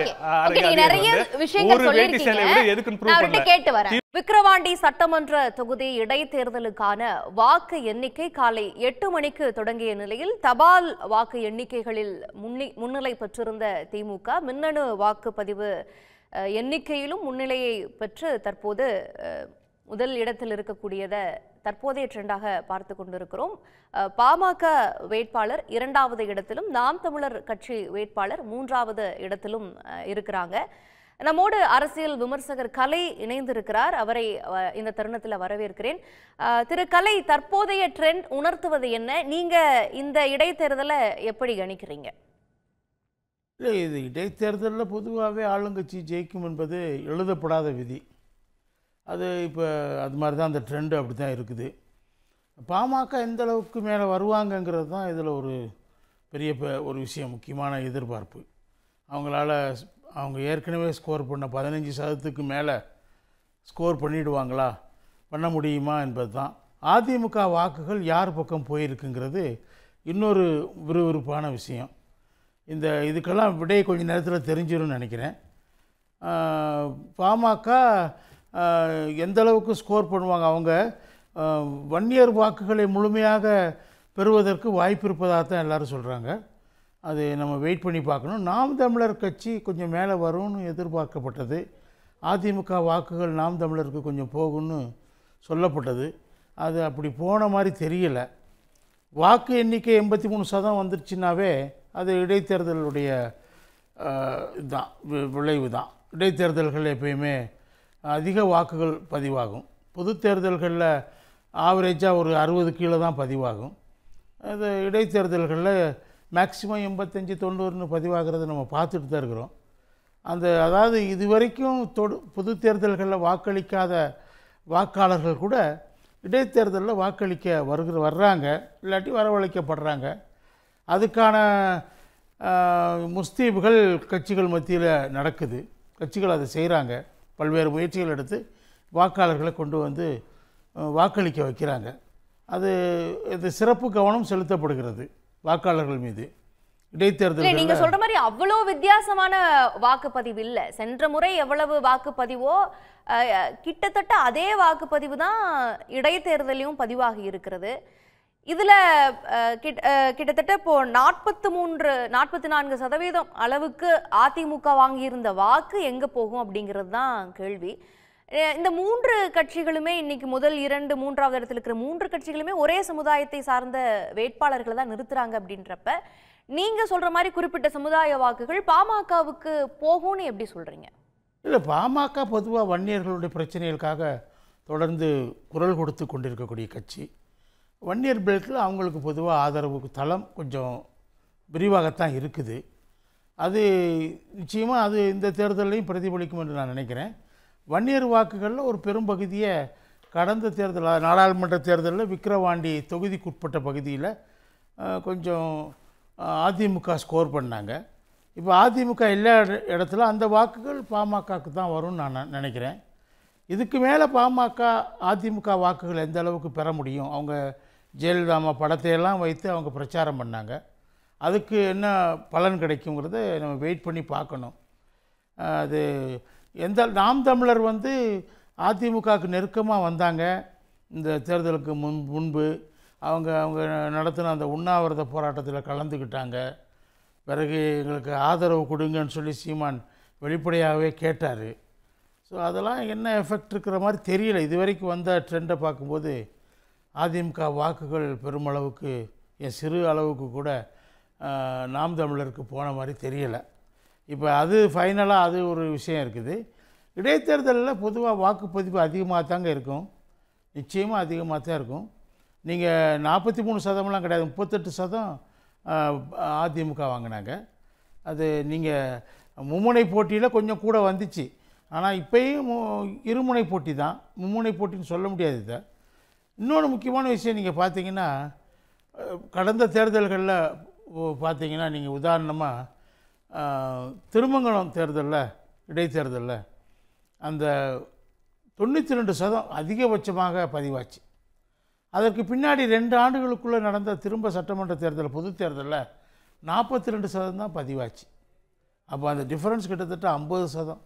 ஒரு வேட்டி கேட்டு வரேன் விக்கிரவாண்டி சட்டமன்ற தொகுதி இடைத்தேர்தலுக்கான வாக்கு எண்ணிக்கை காலை எட்டு மணிக்கு தொடங்கிய நிலையில் தபால் வாக்கு எண்ணிக்கைகளில் முன்னிலை பெற்றிருந்த திமுக மின்னணு வாக்குப்பதிவு எண்ணிக்கையிலும் முன்னிலையை பெற்று தற்போது முதல் இடத்தில் இருக்கக்கூடியதை தற்போதைய ட்ரெண்டாக பார்த்து கொண்டிருக்கிறோம் பாமக வேட்பாளர் இரண்டாவது இடத்திலும் நாம் தமிழர் கட்சி வேட்பாளர் மூன்றாவது இடத்திலும் இருக்கிறாங்க நம்மோடு அரசியல் விமர்சகர் கலை இணைந்திருக்கிறார் அவரை இந்த தருணத்தில் வரவேற்கிறேன் திரு கலை தற்போதைய ட்ரெண்ட் உணர்த்துவது என்ன நீங்க இந்த இடைத்தேர்தலை எப்படி கணிக்கிறீங்க இல்லை இது இடைத்தேர்தலில் பொதுவாகவே ஆளுங்கட்சி ஜெயிக்கும் என்பது எழுதப்படாத விதி அது இப்போ அது மாதிரி தான் அந்த ட்ரெண்டு அப்படி தான் இருக்குது பாமக எந்த அளவுக்கு மேலே வருவாங்கங்கிறது தான் இதில் ஒரு பெரிய ஒரு விஷயம் முக்கியமான எதிர்பார்ப்பு அவங்களால அவங்க ஏற்கனவே ஸ்கோர் பண்ண பதினஞ்சு சதத்துக்கு மேலே ஸ்கோர் பண்ணிவிடுவாங்களா பண்ண முடியுமா என்பது தான் அதிமுக வாக்குகள் யார் பக்கம் போயிருக்குங்கிறது இன்னொரு விறுவிறுப்பான விஷயம் இந்த இதுக்கெல்லாம் விடையை கொஞ்சம் நேரத்தில் தெரிஞ்சிடும் நினைக்கிறேன் பாமக எந்த அளவுக்கு ஸ்கோர் பண்ணுவாங்க அவங்க வன்னியர் வாக்குகளை முழுமையாக பெறுவதற்கு வாய்ப்பு இருப்பதாக தான் எல்லோரும் சொல்கிறாங்க அது நம்ம வெயிட் பண்ணி பார்க்கணும் நாம் தமிழர் கட்சி கொஞ்சம் மேலே வரும்னு எதிர்பார்க்கப்பட்டது அதிமுக வாக்குகள் நாம் தமிழருக்கு கொஞ்சம் போகும்னு சொல்லப்பட்டது அது அப்படி போன மாதிரி தெரியலை வாக்கு எண்ணிக்கை எண்பத்தி மூணு சதம் வந்துருச்சுனாவே அது இடைத்தேர்தலுடைய இதுதான் விளைவு தான் இடைத்தேர்தல்கள் எப்பயுமே அதிக வாக்குகள் பதிவாகும் பொது தேர்தல்களில் ஆவரேஜாக ஒரு அறுபது கீழே தான் பதிவாகும் அது இடைத்தேர்தல்களில் மேக்சிமம் எண்பத்தஞ்சு தொண்ணூறுன்னு பதிவாகிறத நம்ம பார்த்துட்டு தான் இருக்கிறோம் அந்த அதாவது இது வரைக்கும் தொடு பொது தேர்தல்களில் வாக்களிக்காத வாக்காளர்கள் கூட இடைத்தேர்தலில் வாக்களிக்க வருகிற வர்றாங்க இல்லாட்டி வரவழைக்கப்படுறாங்க அதுக்கான முஸ்தீபுகள் கட்சிகள் மத்தியில் நடக்குது கட்சிகள் அதை செய்கிறாங்க பல்வேறு முயற்சிகள் எடுத்து வாக்காளர்களை கொண்டு வந்து வாக்களிக்க வைக்கிறாங்க அது இது சிறப்பு கவனம் செலுத்தப்படுகிறது வாக்காளர்கள் மீது இடைத்தேர்தல் நீங்க சொல்ற மாதிரி அவ்வளோ வித்தியாசமான வாக்குப்பதிவு இல்ல சென்ற முறை எவ்வளவு வாக்குப்பதிவோ கிட்டத்தட்ட அதே வாக்குப்பதிவு தான் இடைத்தேர்தலையும் பதிவாகி இருக்கிறது இதில் கிட்ட கிட்டத்தட்ட இப்போ நாற்பத்தி மூன்று நாற்பத்தி நான்கு சதவீதம் அளவுக்கு அதிமுக வாங்கியிருந்த வாக்கு எங்கே போகும் அப்படிங்கிறது தான் கேள்வி இந்த மூன்று கட்சிகளுமே இன்னைக்கு முதல் இரண்டு மூன்றாவது இடத்துல இருக்கிற மூன்று கட்சிகளுமே ஒரே சமுதாயத்தை சார்ந்த வேட்பாளர்களை தான் நிறுத்துறாங்க அப்படின்றப்ப நீங்க சொல்ற மாதிரி குறிப்பிட்ட சமுதாய வாக்குகள் பாமகவுக்கு போகும்னு எப்படி சொல்றீங்க இல்லை பாமக பொதுவாக வன்னியர்களுடைய பிரச்சனைகளுக்காக தொடர்ந்து குரல் கொடுத்து கொண்டிருக்கக்கூடிய கட்சி ஒன் இயர் அவங்களுக்கு பொதுவாக ஆதரவு தளம் கொஞ்சம் விரிவாகத்தான் இருக்குது அது நிச்சயமாக அது இந்த தேர்தலையும் பிரதிபலிக்கும் என்று நான் நினைக்கிறேன் வன்னியர் வாக்குகளில் ஒரு பெரும்பகுதியை கடந்த தேர்தல் நாடாளுமன்ற தேர்தலில் விக்கிரவாண்டி தொகுதிக்குட்பட்ட பகுதியில் கொஞ்சம் அதிமுக ஸ்கோர் பண்ணாங்க இப்போ அதிமுக எல்லா இடத்துல அந்த வாக்குகள் பாமகக்கு தான் வரும்னு நான் நினைக்கிறேன் இதுக்கு மேலே பாமக அதிமுக வாக்குகள் எந்த அளவுக்கு பெற முடியும் அவங்க ஜெயலலிதாமா படத்தையெல்லாம் வைத்து அவங்க பிரச்சாரம் பண்ணாங்க அதுக்கு என்ன பலன் கிடைக்குங்கிறத நம்ம வெயிட் பண்ணி பார்க்கணும் அது எந்த நாம் தமிழர் வந்து அதிமுகவுக்கு நெருக்கமாக வந்தாங்க இந்த தேர்தலுக்கு முன் முன்பு அவங்க அவங்க நடத்தின அந்த உண்ணாவிரத போராட்டத்தில் கலந்துக்கிட்டாங்க பிறகு எங்களுக்கு ஆதரவு கொடுங்கன்னு சொல்லி சீமான் வெளிப்படையாகவே கேட்டார் ஸோ அதெல்லாம் என்ன எஃபெக்ட் இருக்கிற மாதிரி தெரியல இது வரைக்கும் வந்த ட்ரெண்டை பார்க்கும்போது அதிமுக வாக்குகள் பெருமளவுக்கு என் சிறு அளவுக்கு கூட நாம் தமிழருக்கு போன மாதிரி தெரியலை இப்போ அது ஃபைனலாக அது ஒரு விஷயம் இருக்குது இடைத்தேர்தலில் பொதுவாக வாக்குப்பதிவு அதிகமாக தாங்க இருக்கும் நிச்சயமாக அதிகமாக தான் இருக்கும் நீங்கள் நாற்பத்தி மூணு சதம்லாம் கிடையாது முப்பத்தெட்டு சதம் அதிமுக வாங்கினாங்க அது நீங்கள் மும்முனை போட்டியில் கொஞ்சம் கூட வந்துச்சு ஆனால் இப்போயும் இருமுனை போட்டி தான் மும்முனை போட்டின்னு சொல்ல முடியாது இதை இன்னொன்று முக்கியமான விஷயம் நீங்கள் பார்த்தீங்கன்னா கடந்த தேர்தல்களில் பார்த்தீங்கன்னா நீங்கள் உதாரணமாக திருமங்கலம் தேர்தலில் இடைத்தேர்தலில் அந்த தொண்ணூற்றி ரெண்டு சதம் அதிகபட்சமாக பதிவாச்சு அதற்கு பின்னாடி ரெண்டு ஆண்டுகளுக்குள்ளே நடந்த திரும்ப சட்டமன்ற தேர்தல் பொது தேர்தலில் நாற்பத்தி ரெண்டு சதம் தான் பதிவாச்சு அப்போ அந்த டிஃப்ரென்ஸ் கிட்டத்தட்ட ஐம்பது சதம்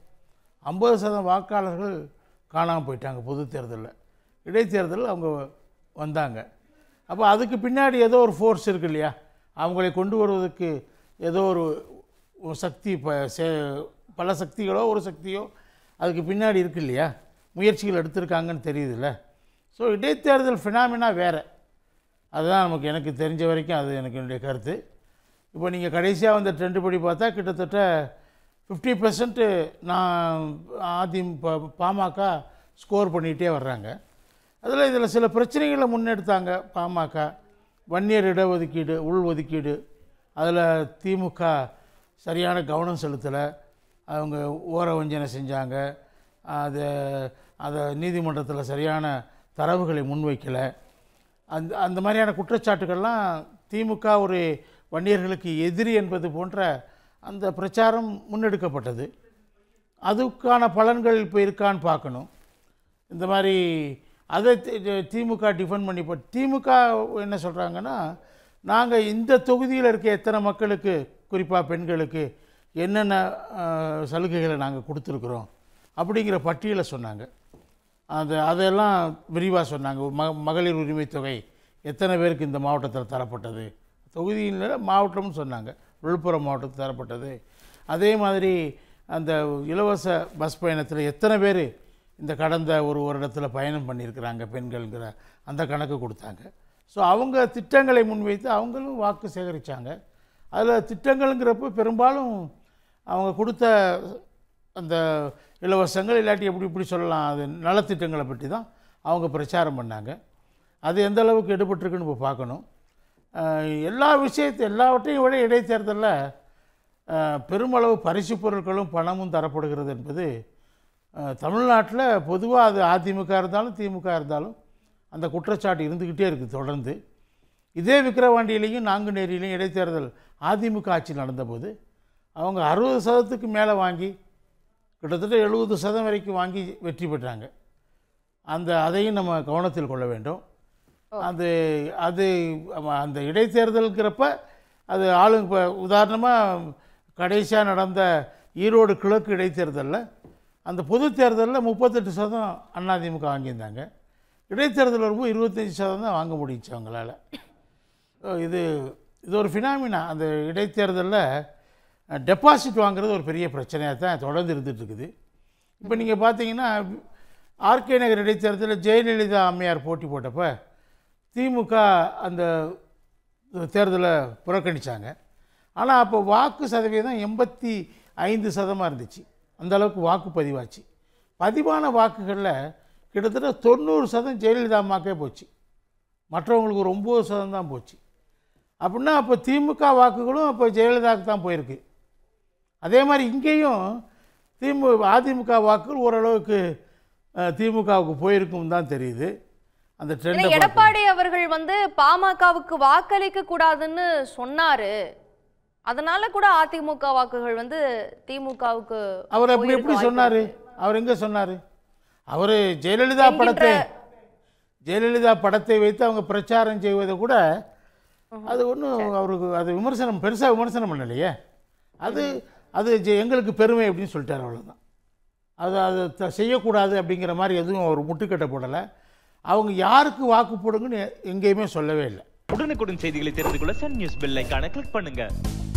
ஐம்பது சதம் வாக்காளர்கள் காணாமல் போயிட்டாங்க பொது தேர்தலில் இடைத்தேர்தல் அவங்க வந்தாங்க அப்போ அதுக்கு பின்னாடி ஏதோ ஒரு ஃபோர்ஸ் இருக்கு இல்லையா அவங்களை கொண்டு வருவதற்கு ஏதோ ஒரு சக்தி பல சக்திகளோ ஒரு சக்தியோ அதுக்கு பின்னாடி இருக்கு இல்லையா முயற்சிகள் எடுத்திருக்காங்கன்னு தெரியுதுல்ல ஸோ இடைத்தேர்தல் ஃபினாமினா வேறு அதுதான் நமக்கு எனக்கு தெரிஞ்ச வரைக்கும் அது எனக்கு என்னுடைய கருத்து இப்போ நீங்கள் கடைசியாக வந்த ட்ரெண்டு படி பார்த்தா கிட்டத்தட்ட ஃபிஃப்டி பர்சன்ட்டு நான் ஆதி பாமக ஸ்கோர் பண்ணிகிட்டே வர்றாங்க அதில் இதில் சில பிரச்சனைகளை முன்னெடுத்தாங்க பாமக வன்னியர் இடஒதுக்கீடு உள்ஒதுக்கீடு அதில் திமுக சரியான கவனம் செலுத்தலை அவங்க ஓர வஞ்சனை செஞ்சாங்க அது அதை நீதிமன்றத்தில் சரியான தரவுகளை முன்வைக்கலை அந்த அந்த மாதிரியான குற்றச்சாட்டுகள்லாம் திமுக ஒரு வன்னியர்களுக்கு எதிரி என்பது போன்ற அந்த பிரச்சாரம் முன்னெடுக்கப்பட்டது அதுக்கான பலன்கள் இப்போ இருக்கான்னு பார்க்கணும் இந்த மாதிரி அதை திமுக டிஃபெண்ட் பண்ணி போ திமுக என்ன சொல்கிறாங்கன்னா நாங்கள் இந்த தொகுதியில் இருக்க எத்தனை மக்களுக்கு குறிப்பாக பெண்களுக்கு என்னென்ன சலுகைகளை நாங்கள் கொடுத்துருக்குறோம் அப்படிங்கிற பட்டியலை சொன்னாங்க அது அதெல்லாம் விரிவாக சொன்னாங்க ம மகளிர் உரிமை தொகை எத்தனை பேருக்கு இந்த மாவட்டத்தில் தரப்பட்டது தொகுதியில் மாவட்டம்னு சொன்னாங்க விழுப்புரம் மாவட்டத்தில் தரப்பட்டது அதே மாதிரி அந்த இலவச பஸ் பயணத்தில் எத்தனை பேர் இந்த கடந்த ஒரு வருடத்தில் பயணம் பண்ணியிருக்கிறாங்க பெண்கள்ங்கிற அந்த கணக்கு கொடுத்தாங்க ஸோ அவங்க திட்டங்களை முன்வைத்து அவங்களும் வாக்கு சேகரித்தாங்க அதில் திட்டங்கள்ங்கிறப்ப பெரும்பாலும் அவங்க கொடுத்த அந்த இலவசங்கள் இல்லாட்டி எப்படி இப்படி சொல்லலாம் அது நலத்திட்டங்களை பற்றி தான் அவங்க பிரச்சாரம் பண்ணாங்க அது எந்த அளவுக்கு எடுபட்டிருக்குன்னு இப்போ பார்க்கணும் எல்லா விஷயத்தை எல்லாவற்றையும் விட இடைத்தேர்தலில் பெருமளவு பரிசு பொருட்களும் பணமும் தரப்படுகிறது என்பது தமிழ்நாட்டில் பொதுவாக அது அதிமுக இருந்தாலும் திமுக இருந்தாலும் அந்த குற்றச்சாட்டு இருந்துக்கிட்டே இருக்குது தொடர்ந்து இதே விக்கிரவாண்டியிலையும் நாங்குநேரியிலையும் இடைத்தேர்தல் அதிமுக ஆட்சி நடந்தபோது அவங்க அறுபது சதத்துக்கு மேலே வாங்கி கிட்டத்தட்ட எழுபது சதம் வரைக்கும் வாங்கி வெற்றி பெற்றாங்க அந்த அதையும் நம்ம கவனத்தில் கொள்ள வேண்டும் அது அது அந்த இடைத்தேர்தலுங்கிறப்ப அது ஆளுங்க இப்போ உதாரணமாக கடைசியாக நடந்த ஈரோடு கிழக்கு இடைத்தேர்தலில் அந்த பொது தேர்தலில் முப்பத்தெட்டு சதவீதம் அதிமுக வாங்கியிருந்தாங்க இடைத்தேர்தல் வரும்போது இருபத்தஞ்சி சதவீதம் தான் வாங்க முடிஞ்சு அவங்களால் இது இது ஒரு ஃபினாமினா அந்த இடைத்தேர்தலில் டெபாசிட் வாங்குறது ஒரு பெரிய பிரச்சனையாக தான் தொடர்ந்து இருந்துகிட்ருக்குது இப்போ நீங்கள் பார்த்தீங்கன்னா ஆர்கே நகர் இடைத்தேர்தலில் ஜெயலலிதா அம்மையார் போட்டி போட்டப்போ திமுக அந்த தேர்தலை புறக்கணித்தாங்க ஆனால் அப்போ வாக்கு சதவீதம் எண்பத்தி ஐந்து சதமாக இருந்துச்சு அந்தளவுக்கு வாக்கு பதிவாச்சு பதிவான வாக்குகளில் கிட்டத்தட்ட தொண்ணூறு சதம் ஜெயலலிதா அம்மாக்கே போச்சு மற்றவங்களுக்கு ஒரு ஒம்பது சதம் தான் போச்சு அப்படின்னா அப்போ திமுக வாக்குகளும் அப்போ ஜெயலலிதாவுக்கு தான் போயிருக்கு அதே மாதிரி இங்கேயும் திமு அதிமுக வாக்குகள் ஓரளவுக்கு திமுகவுக்கு போயிருக்கும் தான் தெரியுது அந்த எடப்பாடி அவர்கள் வந்து பாமகவுக்கு வாக்களிக்க கூடாதுன்னு சொன்னாரு அதனால கூட அதிமுக வாக்குகள் வந்து திமுகவுக்கு அவர் அப்படி எப்படி சொன்னாரு அவர் எங்க சொன்னாரு அவர் ஜெயலலிதா படத்தை ஜெயலலிதா படத்தை வைத்து அவங்க பிரச்சாரம் செய்வதை கூட அது ஒன்றும் அவருக்கு அது விமர்சனம் பெருசாக விமர்சனம் பண்ணலையே அது அது எங்களுக்கு பெருமை அப்படின்னு சொல்லிட்டார் அவ்வளோதான் அது அது செய்யக்கூடாது அப்படிங்கிற மாதிரி எதுவும் அவர் முட்டுக்கட்டை போடலை அவங்க யாருக்கு வாக்கு போடுங்கன்னு எங்கேயுமே சொல்லவே இல்லை உடனுக்குடன் செய்திகளை தெரிந்து கொள்ள சன் நியூஸ் பெல் கிளிக் பண்ணுங்கள்